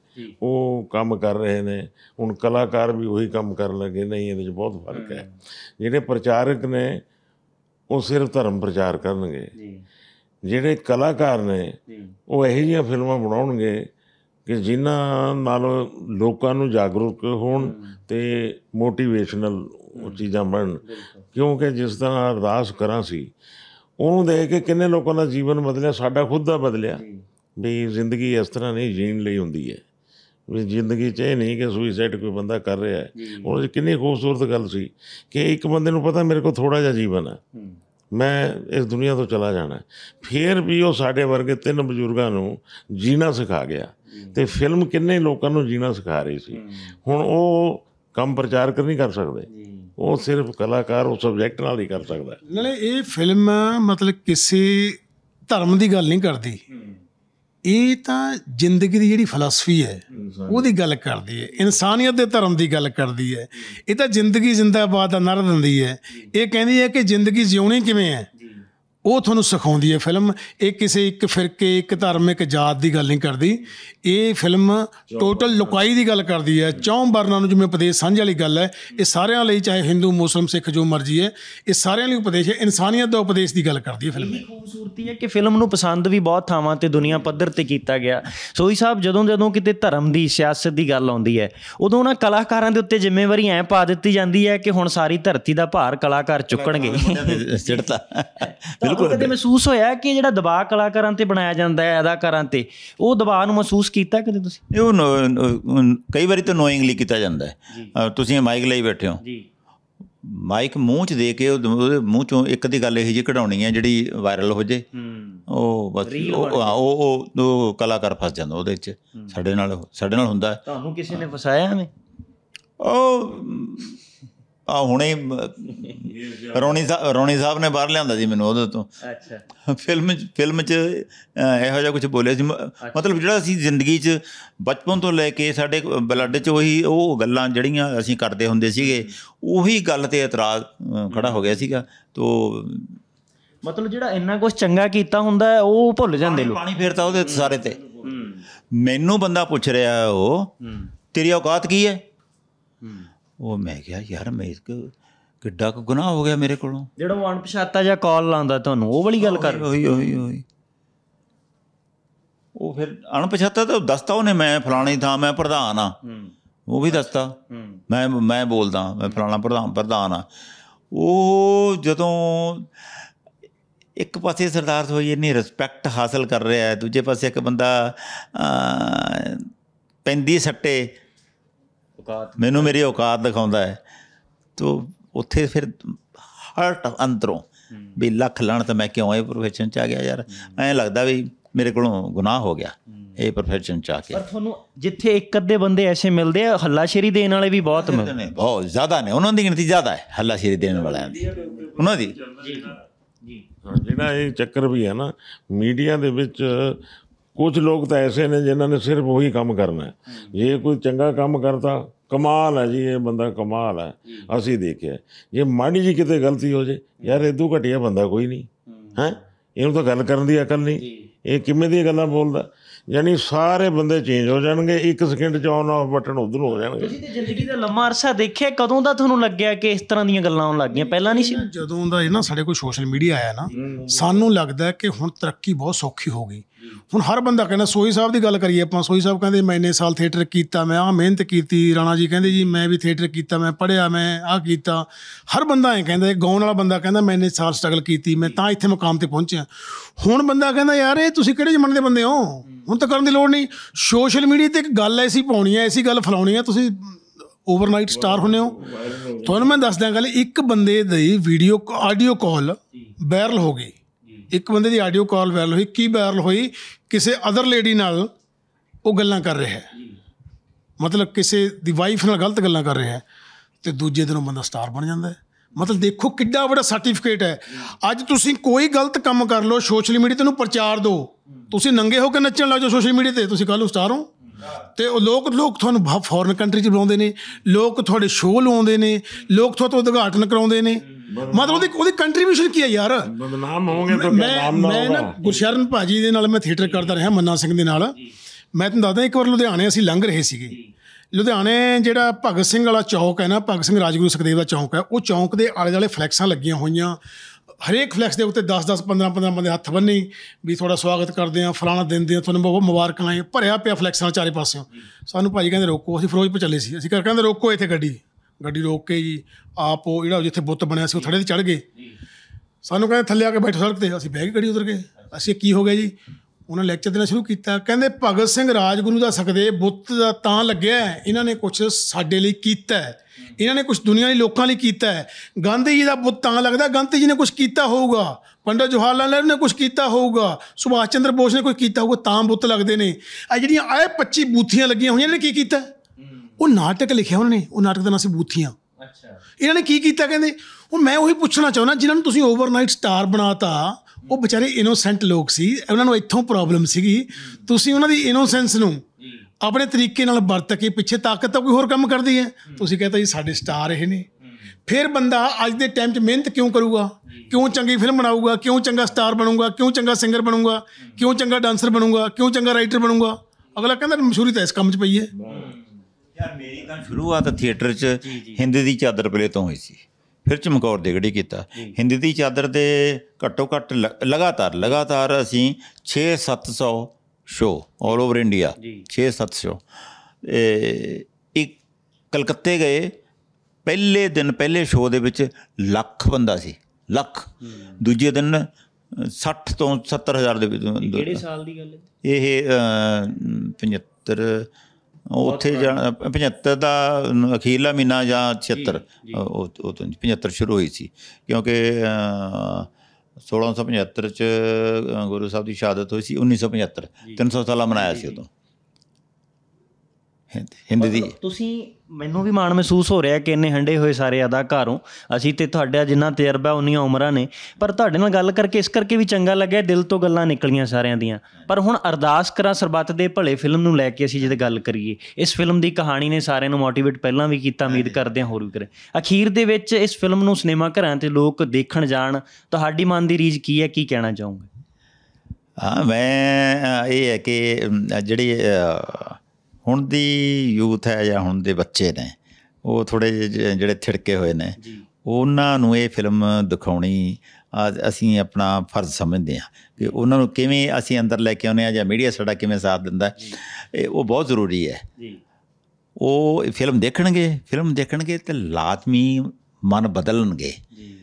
ਉਹ ਕੰਮ ਕਰ ਰਹੇ ਨੇ ਹੁਣ ਕਲਾਕਾਰ ਵੀ ਉਹੀ ਕੰਮ ਕਰਨ ਲੱਗੇ ਨਹੀਂ ਇਹਦੇ ਵਿੱਚ ਬਹੁਤ ਫਰਕ ਹੈ ਜਿਹੜੇ ਪ੍ਰਚਾਰਕ ਨੇ ਉਹ ਸਿਰਫ ਧਰਮ ਪ੍ਰਚਾਰ ਕਰਨਗੇ ਜਿਹੜੇ ਕਲਾਕਾਰ ਨੇ ਉਹ ਇਹੋ ਜਿਹੀਆਂ ਫਿਲਮਾਂ ਬਣਾਉਣਗੇ ਕਿ ਜਿਨ੍ਹਾਂ ਨਾਲ ਲੋਕਾਂ ਨੂੰ ਜਾਗਰੂਕ ਹੋਣ ਤੇ ਮੋਟੀਵੇਸ਼ਨਲ ਉਹ ਚੀਜ਼ਾਂ ਬਣਨ ਕਿਉਂਕਿ ਜਿਸ ਤਰ੍ਹਾਂ ਅਰਦਾਸ ਕਰਾਂ ਸੀ ਉਹਨੂੰ ਦੇਖ ਕੇ ਕਿੰਨੇ ਲੋਕਾਂ ਦਾ ਜੀਵਨ ਬਦਲਿਆ ਸਾਡਾ ਖੁਦ ਦਾ ਬਦਲਿਆ ਵੀ ਜ਼ਿੰਦਗੀ ਇਸ ਤਰ੍ਹਾਂ ਨਹੀਂ ਜੀਣ ਲਈ ਹੁੰਦੀ ਹੈ ਵੀ ਜ਼ਿੰਦਗੀ ਚ ਇਹ ਨਹੀਂ ਕਿ ਸੁਇਸਾਈਡ ਕੋਈ ਬੰਦਾ ਕਰ ਰਿਹਾ ਹੈ ਉਹ ਕਿੰਨੀ ਖੂਬਸੂਰਤ ਗੱਲ ਸੀ ਕਿ ਇੱਕ ਬੰਦੇ ਨੂੰ ਪਤਾ ਮੇਰੇ ਕੋਲ ਥੋੜਾ ਜਿਹਾ ਜੀਵਨ ਹੈ ਮੈਂ ਇਸ ਦੁਨੀਆ ਤੋਂ ਚਲਾ ਜਾਣਾ ਫੇਰ ਵੀ ਉਹ ਸਾਡੇ ਵਰਗੇ ਤਿੰਨ ਬਜ਼ੁਰਗਾਂ ਨੂੰ ਜੀਣਾ ਸਿਖਾ ਗਿਆ ਤੇ ਫਿਲਮ ਕਿੰਨੇ ਲੋਕਾਂ ਨੂੰ ਜੀਣਾ ਸਿਖਾ ਰਹੀ ਸੀ ਹੁਣ ਉਹ ਕੰਮ ਪ੍ਰਚਾਰ ਕਰ ਨਹੀਂ ਕਰ ਸਕਦੇ ਉਹ ਸਿਰਫ ਕਲਾਕਾਰ ਉਹ ਸਬਜੈਕਟ ਨਾਲ ਹੀ ਕਰ ਸਕਦਾ ਨਾਲੇ ਇਹ ਫਿਲਮ ਮਤਲਬ ਕਿਸੇ ਧਰਮ ਦੀ ਗੱਲ ਨਹੀਂ ਕਰਦੀ ਇਹ ਤਾਂ ਜ਼ਿੰਦਗੀ ਦੀ ਜਿਹੜੀ ਫਲਸਫੀ ਹੈ ਉਹਦੀ ਗੱਲ ਕਰਦੀ ਹੈ ਇਨਸਾਨੀਅਤ ਦੇ ਧਰਮ ਦੀ ਗੱਲ ਕਰਦੀ ਹੈ ਇਹ ਤਾਂ ਜ਼ਿੰਦਗੀ ਜ਼ਿੰਦਾਬਾਦ ਦਾ ਨਾਰਾ ਦਿੰਦੀ ਹੈ ਇਹ ਕਹਿੰਦੀ ਹੈ ਕਿ ਜ਼ਿੰਦਗੀ ਜਿਉਣੀ ਕਿਵੇਂ ਹੈ ਉਹ ਤੁਹਾਨੂੰ ਸਿਖਾਉਂਦੀ ਹੈ ਫਿਲਮ ਇਹ ਕਿਸੇ ਇੱਕ ਫਿਰਕੇ ਇੱਕ ਧਾਰਮਿਕ ਜਾਤ ਦੀ ਗੱਲ ਨਹੀਂ ਕਰਦੀ ਇਹ ਫਿਲਮ ਟੋਟਲ ਲੋਕਾਈ ਦੀ ਗੱਲ ਕਰਦੀ ਹੈ ਚੌਂ ਬਰਨਾਂ ਨੂੰ ਜਿਵੇਂ ਉਪਦੇਸ਼ ਸਾਂਝ ਵਾਲੀ ਗੱਲ ਹੈ ਇਹ ਸਾਰਿਆਂ ਲਈ ਚਾਹੇ ਹਿੰਦੂ ਮੁਸਲਮ ਸਿੱਖ ਜੋ ਮਰਜ਼ੀ ਹੈ ਇਹ ਸਾਰਿਆਂ ਲਈ ਉਪਦੇਸ਼ ਹੈ ਇਨਸਾਨੀਅਤ ਦਾ ਉਪਦੇਸ਼ ਦੀ ਗੱਲ ਕਰਦੀ ਹੈ ਫਿਲਮ ਇਹ ਖੂਬਸੂਰਤੀ ਹੈ ਕਿ ਫਿਲਮ ਨੂੰ ਪਸੰਦ ਵੀ ਬਹੁਤ ਥਾਵਾਂ ਤੇ ਦੁਨੀਆ ਪੱਧਰ ਤੇ ਕੀਤਾ ਗਿਆ ਸੋਈ ਸਾਹਿਬ ਜਦੋਂ ਜਦੋਂ ਕਿਤੇ ਧਰਮ ਦੀ ਸਿਆਸਤ ਦੀ ਗੱਲ ਆਉਂਦੀ ਹੈ ਉਦੋਂ ਉਹਨਾਂ ਕਲਾਕਾਰਾਂ ਦੇ ਉੱਤੇ ਜ਼ਿੰਮੇਵਾਰੀ ਐ ਪਾ ਦਿੱਤੀ ਜਾਂਦੀ ਹੈ ਕਿ ਹੁਣ ਸਾਰੀ ਧਰਤੀ ਦਾ ਭਾਰ ਕਲਾਕਾਰ ਚੁੱਕਣਗੇ ਚੜਤਾ ਤੁਹਾਨੂੰ ਕਦੇ ਮਹਿਸੂਸ ਹੋਇਆ ਕਿ ਜਿਹੜਾ ਦਬਾਅ ਕਲਾਕਾਰਾਂ ਤੇ ਬਣਾਇਆ ਜਾਂਦਾ ਹੈ ਅਦਾਕਾਰਾਂ ਤੇ ਉਹ ਦਬਾਅ ਨੂੰ ਮਹਿਸੂਸ ਕੀਤਾ ਕਦੇ ਤੁਸੀਂ ਉਹ ਕਈ ਵਾਰੀ ਤਾਂ ਨੋਇੰਗਲੀ ਕੀਤਾ ਜਾਂਦਾ ਹੈ ਤੁਸੀਂ ਮਾਈਕ ਲਈ ਬੈਠੇ ਹੋ ਜੀ ਮਾਈਕ ਮੂੰਹ 'ਚ ਦੇ ਕੇ ਉਹਦੇ ਮੂੰਹ 'ਚੋਂ ਇੱਕ ਦੀ ਗੱਲ ਇਹੀ ਜੀ ਕਢਾਉਣੀ ਹੈ ਜਿਹੜੀ ਵਾਇਰਲ ਹੋ ਜੇ ਉਹ ਬਸ ਉਹ ਉਹ ਉਹ ਕਲਾਕਾਰ ਫਸ ਜਾਂਦਾ ਉਹਦੇ 'ਚ ਸਾਡੇ ਨਾਲ ਸਾਡੇ ਨਾਲ ਹੁੰਦਾ ਤੁਹਾਨੂੰ ਕਿਸੇ ਨੇ ਫਸਾਇਆ ਐਵੇਂ ਉਹ ਆ ਹੁਣੇ ਰੋਣੀ ਸਾਹਿਬ ਰੋਣੀ ਸਾਹਿਬ ਨੇ ਬਾਹਰ ਲਿਆਂਦਾ ਜੀ ਮੈਨੂੰ ਉਹਦੇ ਤੋਂ ਅੱਛਾ ਫਿਲਮ ਫਿਲਮ 'ਚ ਇਹੋ ਜਿਹਾ ਕੁਝ ਬੋਲਿਆ ਸੀ ਮਤਲਬ ਜਿਹੜਾ ਅਸੀਂ ਜ਼ਿੰਦਗੀ 'ਚ ਬਚਪਨ ਤੋਂ ਲੈ ਕੇ ਸਾਡੇ ਬਲੱਡ 'ਚ ਉਹੀ ਉਹ ਗੱਲਾਂ ਜਿਹੜੀਆਂ ਅਸੀਂ ਕਰਦੇ ਹੁੰਦੇ ਸੀਗੇ ਉਹੀ ਗੱਲ ਤੇ ਇਤਰਾਜ਼ ਖੜਾ ਹੋ ਗਿਆ ਸੀਗਾ ਤੋਂ ਮਤਲਬ ਜਿਹੜਾ ਇੰਨਾ ਕੁਝ ਚੰਗਾ ਕੀਤਾ ਹੁੰਦਾ ਉਹ ਭੁੱਲ ਜਾਂਦੇ ਲੋਕ ਪਾਣੀ ਫੇਰਤਾ ਉਹਦੇ ਸਾਰੇ ਤੇ ਮੈਨੂੰ ਬੰਦਾ ਪੁੱਛ ਰਿਹਾ ਉਹ ਤੇਰੀ ਔਕਾਤ ਕੀ ਹੈ ਉਹ ਮੈਂ ਕਿਹਾ ਯਾਰ ਮੈਂ ਇਸ ਕਿੱਡਾ ਕੁ ਗੁਨਾਹ ਹੋ ਗਿਆ ਮੇਰੇ ਕੋਲੋਂ ਜਿਹੜਾ ਉਹ ਅਣਪਛਾਤਾ ਜਾਂ ਕਾਲ ਲਾਉਂਦਾ ਤੁਹਾਨੂੰ ਉਹ ਵਾਲੀ ਗੱਲ ਕਰ ਹੋਈ ਹੋਈ ਹੋਈ ਉਹ ਫਿਰ ਅਣਪਛਾਤਾ ਤਾਂ ਦੱਸਤਾ ਉਹਨੇ ਮੈਂ ਫਲਾਣੀ ਥਾਂ ਮੈਂ ਪ੍ਰਧਾਨ ਆ ਉਹ ਵੀ ਦੱਸਤਾ ਮੈਂ ਮੈਂ ਬੋਲਦਾ ਮੈਂ ਫਲਾਣਾ ਪ੍ਰਧਾਨ ਪ੍ਰਧਾਨ ਆ ਉਹ ਜਦੋਂ ਇੱਕ ਪਾਸੇ ਸਰਦਾਰ ਸੋਈ ਇੰਨੀ ਰਿਸਪੈਕਟ ਹਾਸਲ ਕਰ ਰਿਹਾ ਹੈ ਦੂਜੇ ਪਾਸੇ ਇੱਕ ਬੰਦਾ ਪੈਂਦੀ ਸੱਟੇ ਔਕਾਤ ਮੈਨੂੰ ਮੇਰੀ ਔਕਾਤ ਦਿਖਾਉਂਦਾ ਹੈ ਤੋ ਉੱਥੇ ਫਿਰ ਹਰਟ ਅੰਦਰੋਂ ਵੀ ਲੱਖ ਲਣ ਤਾਂ ਮੈਂ ਕਿਉਂ ਇਹ ਪ੍ਰੋਫੈਸ਼ਨ ਚ ਆ ਗਿਆ ਯਾਰ ਐਂ ਲੱਗਦਾ ਵੀ ਮੇਰੇ ਕੋਲੋਂ ਗੁਨਾਹ ਹੋ ਗਿਆ ਇਹ ਪ੍ਰੋਫੈਸ਼ਨ ਚ ਆ ਕੇ ਪਰ ਤੁਹਾਨੂੰ ਜਿੱਥੇ ਇੱਕ ਅੱਧੇ ਬੰਦੇ ਐਸੇ ਮਿਲਦੇ ਆ ਹੱਲਾਸ਼ੇਰੀ ਦੇਣ ਵਾਲੇ ਵੀ ਬਹੁਤ ਨੇ ਬਹੁਤ ਜ਼ਿਆਦਾ ਨੇ ਉਹਨਾਂ ਦੀ ਗਿਣਤੀ ਜ਼ਿਆਦਾ ਹੈ ਹੱਲਾਸ਼ੇਰੀ ਦੇਣ ਵਾਲਿਆਂ ਦੀ ਉਹਨਾਂ ਦੀ ਜੀ ਜਿਹੜਾ ਇਹ ਚੱਕਰ ਵੀ ਹੈ ਨਾ ਮੀਡੀਆ ਦੇ ਵਿੱਚ ਕੁਝ ਲੋਕ ਤਾਂ ਐਸੇ ਨੇ ਜਿਨ੍ਹਾਂ ਨੇ ਸਿਰਫ ਉਹੀ ਕੰਮ ਕਰਨਾ ਹੈ ਜੇ ਕੋਈ ਚੰਗਾ ਕੰਮ ਕਰਦਾ ਕਮਾਲ ਹੈ ਜੀ ਇਹ ਬੰਦਾ ਕਮਾਲ ਹੈ ਅਸੀਂ ਦੇਖਿਆ ਜੇ ਮਾੜੀ ਜੀ ਕਿਤੇ ਗਲਤੀ ਹੋ ਜੇ ਯਾਰ ਇਦੋਂ ਘਟਿਆ ਬੰਦਾ ਕੋਈ ਨਹੀਂ ਹੈ ਇਹਨੂੰ ਤਾਂ ਗੱਲ ਕਰਨ ਦੀ ਅਕਲ ਨਹੀਂ ਇਹ ਕਿਵੇਂ ਦੀਆਂ ਗੱਲਾਂ ਬੋਲਦਾ ਯਾਨੀ ਸਾਰੇ ਬੰਦੇ ਚੇਂਜ ਹੋ ਜਾਣਗੇ 1 ਸਕਿੰਟ ਚ ਆਨ ਆਫ ਬਟਨ ਉਧਰ ਹੋ ਜਾਣਗੇ ਤੁਸੀਂ ਤੇ ਜ਼ਿੰਦਗੀ ਦਾ ਲੰਮਾ ਅਰਸਾ ਦੇਖਿਆ ਕਦੋਂ ਦਾ ਤੁਹਾਨੂੰ ਲੱਗਿਆ ਕਿ ਇਸ ਤਰ੍ਹਾਂ ਦੀਆਂ ਗੱਲਾਂ ਆਉਣ ਲੱਗੀਆਂ ਪਹਿਲਾਂ ਨਹੀਂ ਸੀ ਜਦੋਂ ਦਾ ਇਹ ਨਾ ਸਾਡੇ ਕੋਲ ਸੋਸ਼ਲ ਮੀਡੀਆ ਆਇਆ ਨਾ ਸਾਨੂੰ ਲੱਗਦਾ ਕਿ ਹੁਣ ਤਰੱਕੀ ਬਹੁਤ ਸੌਖੀ ਹੋ ਗਈ ਹੁਣ ਹਰ ਬੰਦਾ ਕਹਿੰਦਾ ਸੋਹੀ ਸਾਹਿਬ ਦੀ ਗੱਲ ਕਰੀਏ ਆਪਾਂ ਸੋਹੀ ਸਾਹਿਬ ਕਹਿੰਦੇ ਮੈਂ ਇੰਨੇ ਸਾਲ ਥੀਏਟਰ ਕੀਤਾ ਮੈਂ ਆ ਮਿਹਨਤ ਕੀਤੀ ਰਾਣਾ ਜੀ ਕਹਿੰਦੇ ਜੀ ਮੈਂ ਵੀ ਥੀਏਟਰ ਕੀਤਾ ਮੈਂ ਪੜਿਆ ਮੈਂ ਆ ਕੀਤਾ ਹਰ ਬੰਦਾ ਐ ਕਹਿੰਦਾ ਗਾਉਣ ਵਾਲਾ ਬੰਦਾ ਕਹਿੰਦਾ ਮੈਂ ਇੰਨੇ ਸਾਲ ਸਟਰਗਲ ਕੀਤੀ ਮੈਂ ਤਾਂ ਇੱਥੇ ਮੁਕਾਮ ਤੇ ਪਹੁੰਚਿਆ ਹੁਣ ਬੰਦਾ ਕਹਿੰਦਾ ਯਾਰ ਇਹ ਤੁਸੀਂ ਕਿਹੜੇ ਜ਼ਮਾਨੇ ਦੇ ਬੰਦੇ ਹੋ ਹੁਣ ਤਾਂ ਕਰਨ ਦੀ ਲੋੜ ਨਹੀਂ ਸੋਸ਼ਲ ਮੀਡੀਆ ਤੇ ਇੱਕ ਗੱਲ ਐਸੀ ਪਾਉਣੀ ਐ ਐਸੀ ਗੱਲ ਫਲਾਉਣੀ ਐ ਤੁਸੀਂ ਓਵਰਨਾਈਟ ਸਟਾਰ ਹੋਨੇ ਹੋ ਤੁਹਾਨੂੰ ਮੈਂ ਦੱਸਦਾ ਗੱਲ ਇੱਕ ਬੰਦੇ ਦੀ ਵੀਡੀਓ ਆਡੀਓ ਕਾਲ ਵਾਇਰਲ ਹੋ ਗਈ ਇੱਕ ਬੰਦੇ ਦੀ ਆਡੀਓ ਕਾਲ ਵਾਇਰਲ ਹੋਈ ਕੀ ਵਾਇਰਲ ਹੋਈ ਕਿਸੇ ਅਦਰ ਲੇਡੀ ਨਾਲ ਉਹ ਗੱਲਾਂ ਕਰ ਰਿਹਾ ਹੈ ਮਤਲਬ ਕਿਸੇ ਦੀ ਵਾਈਫ ਨਾਲ ਗਲਤ ਗੱਲਾਂ ਕਰ ਰਿਹਾ ਹੈ ਤੇ ਦੂਜੇ ਦਿਨ ਉਹ ਬੰਦਾ ਸਟਾਰ ਬਣ ਜਾਂਦਾ ਹੈ ਮਤਲਬ ਦੇਖੋ ਕਿੱਡਾ ਵੱਡਾ ਸਰਟੀਫਿਕੇਟ ਹੈ ਅੱਜ ਤੁਸੀਂ ਕੋਈ ਗਲਤ ਕੰਮ ਕਰ ਲਓ ਸੋਸ਼ਲ ਮੀਡੀਆ ਤੇ ਨੂੰ ਪ੍ਰਚਾਰ ਦਿਓ ਤੁਸੀਂ ਨੰਗੇ ਹੋ ਕੇ ਨੱਚਣ ਲੱਗ ਜਾਓ ਸੋਸ਼ਲ ਮੀਡੀਆ ਤੇ ਤੁਸੀਂ ਕੱਲ ਨੂੰ ਸਟਾਰ ਹੋ ਤੇ ਉਹ ਲੋਕ ਲੋਕ ਤੁਹਾਨੂੰ ਫੋਰਨ ਕੰਟਰੀ ਚ ਬੁਲਾਉਂਦੇ ਨੇ ਲੋਕ ਤੁਹਾਡੇ ਸ਼ੋਅ ਲਾਉਂਦੇ ਨੇ ਲੋਕ ਤੁਹਾਡੇ ਤੋਂ ਉਦਘਾਟਨ ਕਰਾਉਂਦੇ ਨੇ ਮਤਲਬ ਉਹਦੀ ਉਹਦੀ ਕੰਟਰੀਬਿਊਸ਼ਨ ਕੀ ਹੈ ਯਾਰ ਨਾਮ ਹੋਵੋਗੇ ਤਾਂ ਨਾਮ ਨਾ ਮੈਂ ਨਾ ਗੁਰਸ਼ਰਨ ਭਾਜੀ ਦੇ ਨਾਲ ਮੈਂ ਥੀਏਟਰ ਕਰਦਾ ਰਿਹਾ ਮੰਨਾ ਸਿੰਘ ਦੇ ਨਾਲ ਮੈਂ ਤੁਹਾਨੂੰ ਦੱਸਦਾ ਇੱਕ ਵਾਰ ਲੁਧਿਆਣੇ ਅਸੀਂ ਲੰਘ ਰਹੇ ਸੀਗੇ ਲੁਧਿਆਣੇ ਜਿਹੜਾ ਭਗਤ ਸਿੰਘ ਵਾਲਾ ਚੌਕ ਹੈ ਨਾ ਭਗਤ ਸਿੰਘ ਰਾਜਗੁਰੂ ਸੁਖਦੇਵ ਦਾ ਚੌਕ ਹੈ ਉਹ ਚੌਕ ਦੇ ਆਲੇ ਦਾਲੇ ਫਲੈਕਸਾਂ ਲੱਗੀਆਂ ਹੋਈਆਂ ਹਰੇਕ ਫਲੈਕਸ ਦੇ ਉੱਤੇ 10-10 15-15 ਬੰਦੇ ਹੱਥ ਬੰਨੇ ਵੀ ਤੁਹਾਡਾ ਸਵਾਗਤ ਕਰਦੇ ਆ ਫਲਾਣਾ ਦਿੰਦੇ ਆ ਤੁਹਾਨੂੰ ਬਹੁਤ ਮੁਬਾਰਕਾਂ ਆਏ ਭਰਿਆ ਪਿਆ ਫਲੈਕਸਾਂ ਚਾਰੇ ਪਾਸਿਓਂ ਸਾਨੂੰ ਭਾਜੀ ਕਹਿੰਦੇ ਰੋਕੋ ਅਸੀਂ ਫਿਰੋਜ਼ਪੁਰ ਚੱਲੇ ਸੀ ਅਸੀਂ ਕਰ ਕਹਿੰਦੇ ਰੋਕੋ ਇੱਥੇ ਗੱਡੀ ਗੱਡੀ ਰੋਕ ਕੇ ਜੀ ਆਪ ਉਹ ਜਿਹੜਾ ਜਿੱਥੇ ਬੁੱਤ ਬਣਿਆ ਸੀ ਉਹ ਥੜੇ ਤੇ ਚੜ ਗਏ ਸਾਨੂੰ ਕਹਿੰਦੇ ਥੱਲੇ ਆ ਕੇ ਬੈਠੋ ਸੜਕ ਤੇ ਅਸੀਂ ਬਹਿ ਕੇ ਗੱਡੀ ਉਤਰ ਗਏ ਅਸੀਂ ਕੀ ਹੋ ਗਿਆ ਜੀ ਉਹਨਾਂ ਲੈਕਚਰ ਦੇਣਾ ਸ਼ੁਰੂ ਕੀਤਾ ਕਹਿੰਦੇ ਭਗਤ ਸਿੰਘ ਰਾਜਗੁਰੂ ਦਾ ਸਕਦੇ ਬੁੱਤ ਦਾ ਤਾਂ ਲੱਗਿਆ ਇਹਨਾਂ ਨੇ ਕੁਝ ਸਾਡੇ ਲਈ ਕੀਤਾ ਇਹਨਾਂ ਨੇ ਕੁਝ ਦੁਨੀਆ ਦੇ ਲੋਕਾਂ ਲਈ ਕੀਤਾ ਹੈ ਗਾਂਧੀ ਜੀ ਦਾ ਬੁੱਤ ਤਾਂ ਲੱਗਦਾ ਗਾਂਧੀ ਜੀ ਨੇ ਕੁਝ ਕੀਤਾ ਹੋਊਗਾ ਪੰਡਤ ਜਵਾਹਰ ਲਾਲ ਨਹਿਰੂ ਨੇ ਕੁਝ ਕੀਤਾ ਹੋਊਗਾ ਸੁਭਾਸ਼ ਚੰਦਰ ਬੋਸ ਨੇ ਕੁਝ ਕੀਤਾ ਹੋਊਗਾ ਤਾਂ ਬੁੱਤ ਲੱਗਦੇ ਨੇ ਆ ਜਿਹੜੀਆਂ ਆਏ 25 ਬੂਥੀਆਂ ਲੱਗੀਆਂ ਹੋਈਆਂ ਨੇ ਕੀ ਕੀਤਾ ਉਹ ਨਾਟਕ ਲਿਖਿਆ ਉਹਨਾਂ ਨੇ ਉਹ ਨਾਟਕ ਦਾ ਨਾਮ ਸੀ ਬੂਥੀਆਂ ਅੱਛਾ ਇਹਨਾਂ ਨੇ ਕੀ ਕੀਤਾ ਕਹਿੰਦੇ ਉਹ ਮੈਂ ਉਹੀ ਪੁੱਛਣਾ ਚਾਹੁੰਦਾ ਜਿਨ੍ਹਾਂ ਨੂੰ ਤੁਸੀਂ ਓਵਰਨਾਈਟ ਸਟਾਰ ਬਣਾਤਾ ਉਹ ਵਿਚਾਰੇ ਇਨੋਸੈਂਟ ਲੋਕ ਸੀ ਉਹਨਾਂ ਨੂੰ ਇੱਥੋਂ ਪ੍ਰੋਬਲਮ ਸੀਗੀ ਤੁਸੀਂ ਉਹਨਾਂ ਦੀ ਇਨੋਸੈਂਸ ਨੂੰ ਆਪਣੇ ਤਰੀਕੇ ਨਾਲ ਵਰਤ ਕੇ ਪਿੱਛੇ ਤਾਕਤ ਤਾਂ ਕੋਈ ਹੋਰ ਕੰਮ ਕਰਦੀ ਹੈ ਤੁਸੀਂ ਕਹਿੰਦਾ ਜੀ ਸਾਡੇ ਸਟਾਰ ਇਹ ਨੇ ਫਿਰ ਬੰਦਾ ਅੱਜ ਦੇ ਟਾਈਮ 'ਚ ਮਿਹਨਤ ਕਿਉਂ ਕਰੂਗਾ ਕਿਉਂ ਚੰਗੀ ਫਿਲਮ ਬਣਾਊਗਾ ਕਿਉਂ ਚੰਗਾ ਸਟਾਰ ਬਣੂਗਾ ਕਿਉਂ ਚੰਗਾ ਸਿੰਗਰ ਬਣੂਗਾ ਕਿਉਂ ਚੰਗਾ ਡਾਂਸਰ ਬਣੂਗਾ ਕਿਉਂ ਚੰਗਾ ਰਾਈਟਰ ਬਣੂਗਾ ਅਗਲਾ ਕਹਿੰਦਾ ਮਸ਼ਹੂਰੀ ਤਾਂ ਇਸ ਕੰਮ 'ਚ ਪਈ ਹੈ ਯਾਰ ਮੇਰੀ ਤਾਂ ਸ਼ੁਰੂਆਤ ਥੀਏਟਰ 'ਚ ਹਿੰਦੀ ਦੀ ਚਾਦਰ ਪਲੇ ਤੋਂ ਹੋਈ ਸੀ ਫਿਰ ਚਮਕੌਰ ਦੇਗੜੀ ਕੀਤਾ ਹਿੰਦੀ ਦੀ ਚਾਦਰ ਦੇ ਘੱਟੋ ਘੱਟ ਲਗਾਤਾਰ ਲਗਾਤਾਰ ਅਸੀਂ 6-700 ਸ਼ੋ ਆਲ ਓਵਰ ਇੰਡੀਆ 6-700 ਇੱਕ ਕਲਕੱਤੇ ਗਏ ਪਹਿਲੇ ਦਿਨ ਪਹਿਲੇ ਸ਼ੋਅ ਦੇ ਵਿੱਚ ਲੱਖ ਬੰਦਾ ਸੀ ਲੱਖ ਦੂਜੇ ਦਿਨ 60 ਤੋਂ 70000 ਦੇ ਵਿੱਚ ਕਿਹੜੇ ਸਾਲ ਦੀ ਗੱਲ ਹੈ ਇਹ 75 ਉੱਥੇ 75 ਦਾ ਅਖੀਰਲਾ ਮਹੀਨਾ ਜਾਂ 76 ਉਹ 75 ਸ਼ੁਰੂ ਹੋਈ ਸੀ ਕਿਉਂਕਿ 1675 ਚ ਗੁਰੂ ਸਾਹਿਬ ਦੀ ਸ਼ਹਾਦਤ ਹੋਈ ਸੀ 1975 300 ਸਾਲਾ ਮਨਾਇਆ ਸੀ ਉਦੋਂ ਹਿੰਦੀ ਦੀ ਤੁਸੀਂ ਮੈਨੂੰ ਵੀ ਮਾਣ ਮਹਿਸੂਸ ਹੋ ਰਿਹਾ ਕਿ ਇੰਨੇ ਹੰਡੇ ਹੋਏ ਸਾਰੇ ਅਦਾਕਾਰ ਅਸੀਂ ਤੇ ਤੁਹਾਡਾ ਜਿੰਨਾ ਤਜਰਬਾ ਉਨੀਆਂ ਉਮਰਾਂ ਨੇ ਪਰ ਤੁਹਾਡੇ ਨਾਲ ਗੱਲ ਕਰਕੇ ਇਸ ਕਰਕੇ ਵੀ ਚੰਗਾ ਲੱਗਿਆ ਦਿਲ ਤੋਂ ਗੱਲਾਂ ਨਿਕਲੀਆਂ ਸਾਰਿਆਂ ਦੀਆਂ ਪਰ ਹੁਣ ਅਰਦਾਸ ਕਰਾਂ ਸਰਬੱਤ ਦੇ ਭਲੇ ਫਿਲਮ ਨੂੰ ਲੈ ਕੇ ਅਸੀਂ ਜਿਹੜੇ ਗੱਲ ਕਰੀਏ ਇਸ ਫਿਲਮ ਦੀ ਕਹਾਣੀ ਨੇ ਸਾਰਿਆਂ ਨੂੰ ਮੋਟੀਵੇਟ ਪਹਿਲਾਂ ਵੀ ਕੀਤਾ ਉਮੀਦ ਕਰਦੇ ਹਾਂ ਹੋਰ ਵੀ ਕਰੇ ਅਖੀਰ ਦੇ ਵਿੱਚ ਇਸ ਫਿਲਮ ਨੂੰ ਸਿਨੇਮਾ ਘਰਾਂ ਤੇ ਲੋਕ ਦੇਖਣ ਜਾਣ ਤੁਹਾਡੀ ਮਨ ਦੀ ਰੀਝ ਕੀ ਹੈ ਕੀ ਕਹਿਣਾ ਚਾਹੋਗੇ ਹਾਂ ਮੈਂ ਇਹ ਹੈ ਕਿ ਜਿਹੜੀ ਹੁਣ ਦੀ ਯੂਥ ਹੈ ਜਾਂ ਹੁਣ ਦੇ ਬੱਚੇ ਨੇ ਉਹ ਥੋੜੇ ਜਿਹੜੇ ਥਿੜਕੇ ਹੋਏ ਨੇ ਉਹਨਾਂ ਨੂੰ ਇਹ ਫਿਲਮ ਦਿਖਾਉਣੀ ਅਸੀਂ ਆਪਣਾ ਫਰਜ਼ ਸਮਝਦੇ ਹਾਂ ਕਿ ਉਹਨਾਂ ਨੂੰ ਕਿਵੇਂ ਅਸੀਂ ਅੰਦਰ ਲੈ ਕੇ ਆਉਨੇ ਆ ਜਾਂ ਮੀਡੀਆ ਸਾਡਾ ਕਿਵੇਂ ਸਾਥ ਦਿੰਦਾ ਇਹ ਉਹ ਬਹੁਤ ਜ਼ਰੂਰੀ ਹੈ ਜੀ ਉਹ ਫਿਲਮ ਦੇਖਣਗੇ ਫਿਲਮ ਦੇਖਣਗੇ ਤੇ ਲਾਜ਼ਮੀ ਮਨ ਬਦਲਣਗੇ ਜੀ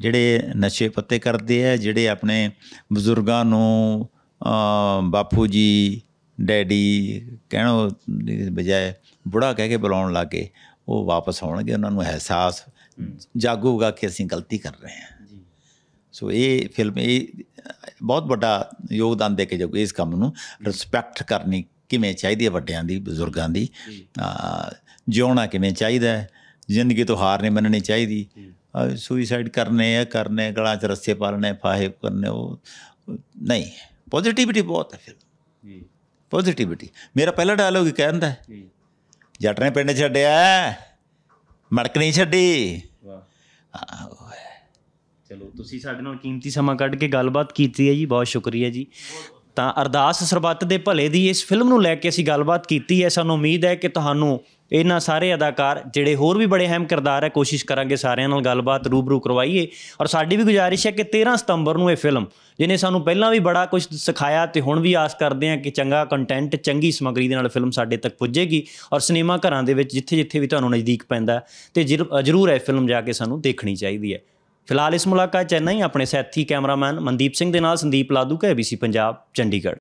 ਜਿਹੜੇ ਨਸ਼ੇ ਪੱਤੇ ਕਰਦੇ ਆ ਜਿਹੜੇ ਆਪਣੇ ਬਜ਼ੁਰਗਾਂ ਨੂੰ ਬਾਪੂ ਜੀ ਡੈਡੀ ਕਹਿਣੋ ਦੀ ਬਜਾਏ ਬੁੜਾ ਕਹਿ ਕੇ ਬੁਲਾਉਣ ਲੱਗੇ ਉਹ ਵਾਪਸ ਆਉਣਗੇ ਉਹਨਾਂ ਨੂੰ ਅਹਿਸਾਸ ਜਾਗੂਗਾ ਕਿ ਅਸੀਂ ਗਲਤੀ ਕਰ ਰਹੇ ਹਾਂ ਜੀ ਸੋ ਇਹ ਫਿਲਮ ਇਹ ਬਹੁਤ ਵੱਡਾ ਯੋਗਦਾਨ ਦੇ ਕੇ ਜਾਊ ਇਸ ਕੰਮ ਨੂੰ ਰਿਸਪੈਕਟ ਕਰਨੀ ਕਿਵੇਂ ਚਾਹੀਦੀ ਹੈ ਵੱਡਿਆਂ ਦੀ ਬਜ਼ੁਰਗਾਂ ਦੀ ਜਿਉਣਾ ਕਿਵੇਂ ਚਾਹੀਦਾ ਹੈ ਜ਼ਿੰਦਗੀ ਤੋਂ ਹਾਰ ਨਹੀਂ ਮੰਨਣੀ ਚਾਹੀਦੀ ਸੁਇਸਾਈਡ ਕਰਨੇ ਆ ਕਰਨੇ ਗਲਾਂ 'ਚ ਰੱਸੇ ਪਾਲਣੇ ਫਾਹੇ ਕਰਨੇ ਉਹ ਨਹੀਂ ਪੋਜ਼ਿਟਿਵਿਟੀ ਬਹੁਤ ਹੈ ਫਿਰ ਜੀ ਪੋਜ਼ਿਟਿਵਿਟੀ ਮੇਰਾ ਪਹਿਲਾ ਡਾਇਲੋਗ ਹੀ ਕਹਿੰਦਾ ਜੀ ਜੱਟ ਨੇ ਪਿੰਡ ਛੱਡਿਆ ਮੜਕ ਨਹੀਂ ਛੱਡੀ ਵਾਹ ਚਲੋ ਤੁਸੀਂ ਸਾਡੇ ਨਾਲ ਕੀਮਤੀ ਸਮਾਂ ਕੱਢ ਕੇ ਗੱਲਬਾਤ ਕੀਤੀ ਹੈ ਜੀ ਬਹੁਤ ਸ਼ੁਕਰੀਆ ਜੀ ਤਾਂ ਅਰਦਾਸ ਸਰਬੱਤ ਦੇ ਭਲੇ ਦੀ ਇਸ ਫਿਲਮ ਨੂੰ ਲੈ ਕੇ ਅਸੀਂ ਗੱਲਬਾਤ ਕੀਤੀ ਹੈ ਸਾਨੂੰ ਉਮੀਦ ਹੈ ਕਿ ਤੁਹਾਨੂੰ ਇਹਨਾਂ ਸਾਰੇ ਅਦਾਕਾਰ ਜਿਹੜੇ ਹੋਰ ਵੀ ਬੜੇ ਅਹਿਮ ਕਿਰਦਾਰ ਹੈ ਕੋਸ਼ਿਸ਼ ਕਰਾਂਗੇ ਸਾਰਿਆਂ ਨਾਲ ਗੱਲਬਾਤ ਰੂਬਰੂ ਕਰਵਾਈਏ ਔਰ ਸਾਡੀ ਵੀ ਗੁਜ਼ਾਰਿਸ਼ ਹੈ ਕਿ 13 ਸਤੰਬਰ ਨੂੰ ਇਹ ਫਿਲਮ ਜਿਹਨੇ ਸਾਨੂੰ ਪਹਿਲਾਂ ਵੀ ਬੜਾ ਕੁਝ ਸਿਖਾਇਆ ਤੇ ਹੁਣ ਵੀ ਆਸ ਕਰਦੇ ਹਾਂ ਕਿ ਚੰਗਾ ਕੰਟੈਂਟ ਚੰਗੀ ਸਮਗਰੀ ਦੇ ਨਾਲ ਫਿਲਮ ਸਾਡੇ ਤੱਕ ਪੁੱਜੇਗੀ ਔਰ ਸਿਨੇਮਾ ਘਰਾਂ ਦੇ ਵਿੱਚ ਜਿੱਥੇ-ਜਿੱਥੇ ਵੀ ਤੁਹਾਨੂੰ ਨਜ਼ਦੀਕ ਪੈਂਦਾ ਤੇ ਜ਼ਰੂਰ ਇਹ ਫਿਲਮ ਜਾ ਕੇ ਸਾਨੂੰ ਦੇਖਣੀ ਚਾਹੀਦੀ ਹੈ ਫਿਲਹਾਲ ਇਸ ਮੁਲਾਕਾਤ ਚ ਇੰਨਾ ਹੀ ਆਪਣੇ ਸਾਥੀ ਕੈਮਰਾਮੈਨ ਮਨਦੀਪ ਸਿੰਘ ਦੇ ਨਾਲ ਸੰਦੀਪ ਲਾਦੂ ਕਾ ABC ਪੰਜਾਬ ਚੰਡੀਗੜ੍ਹ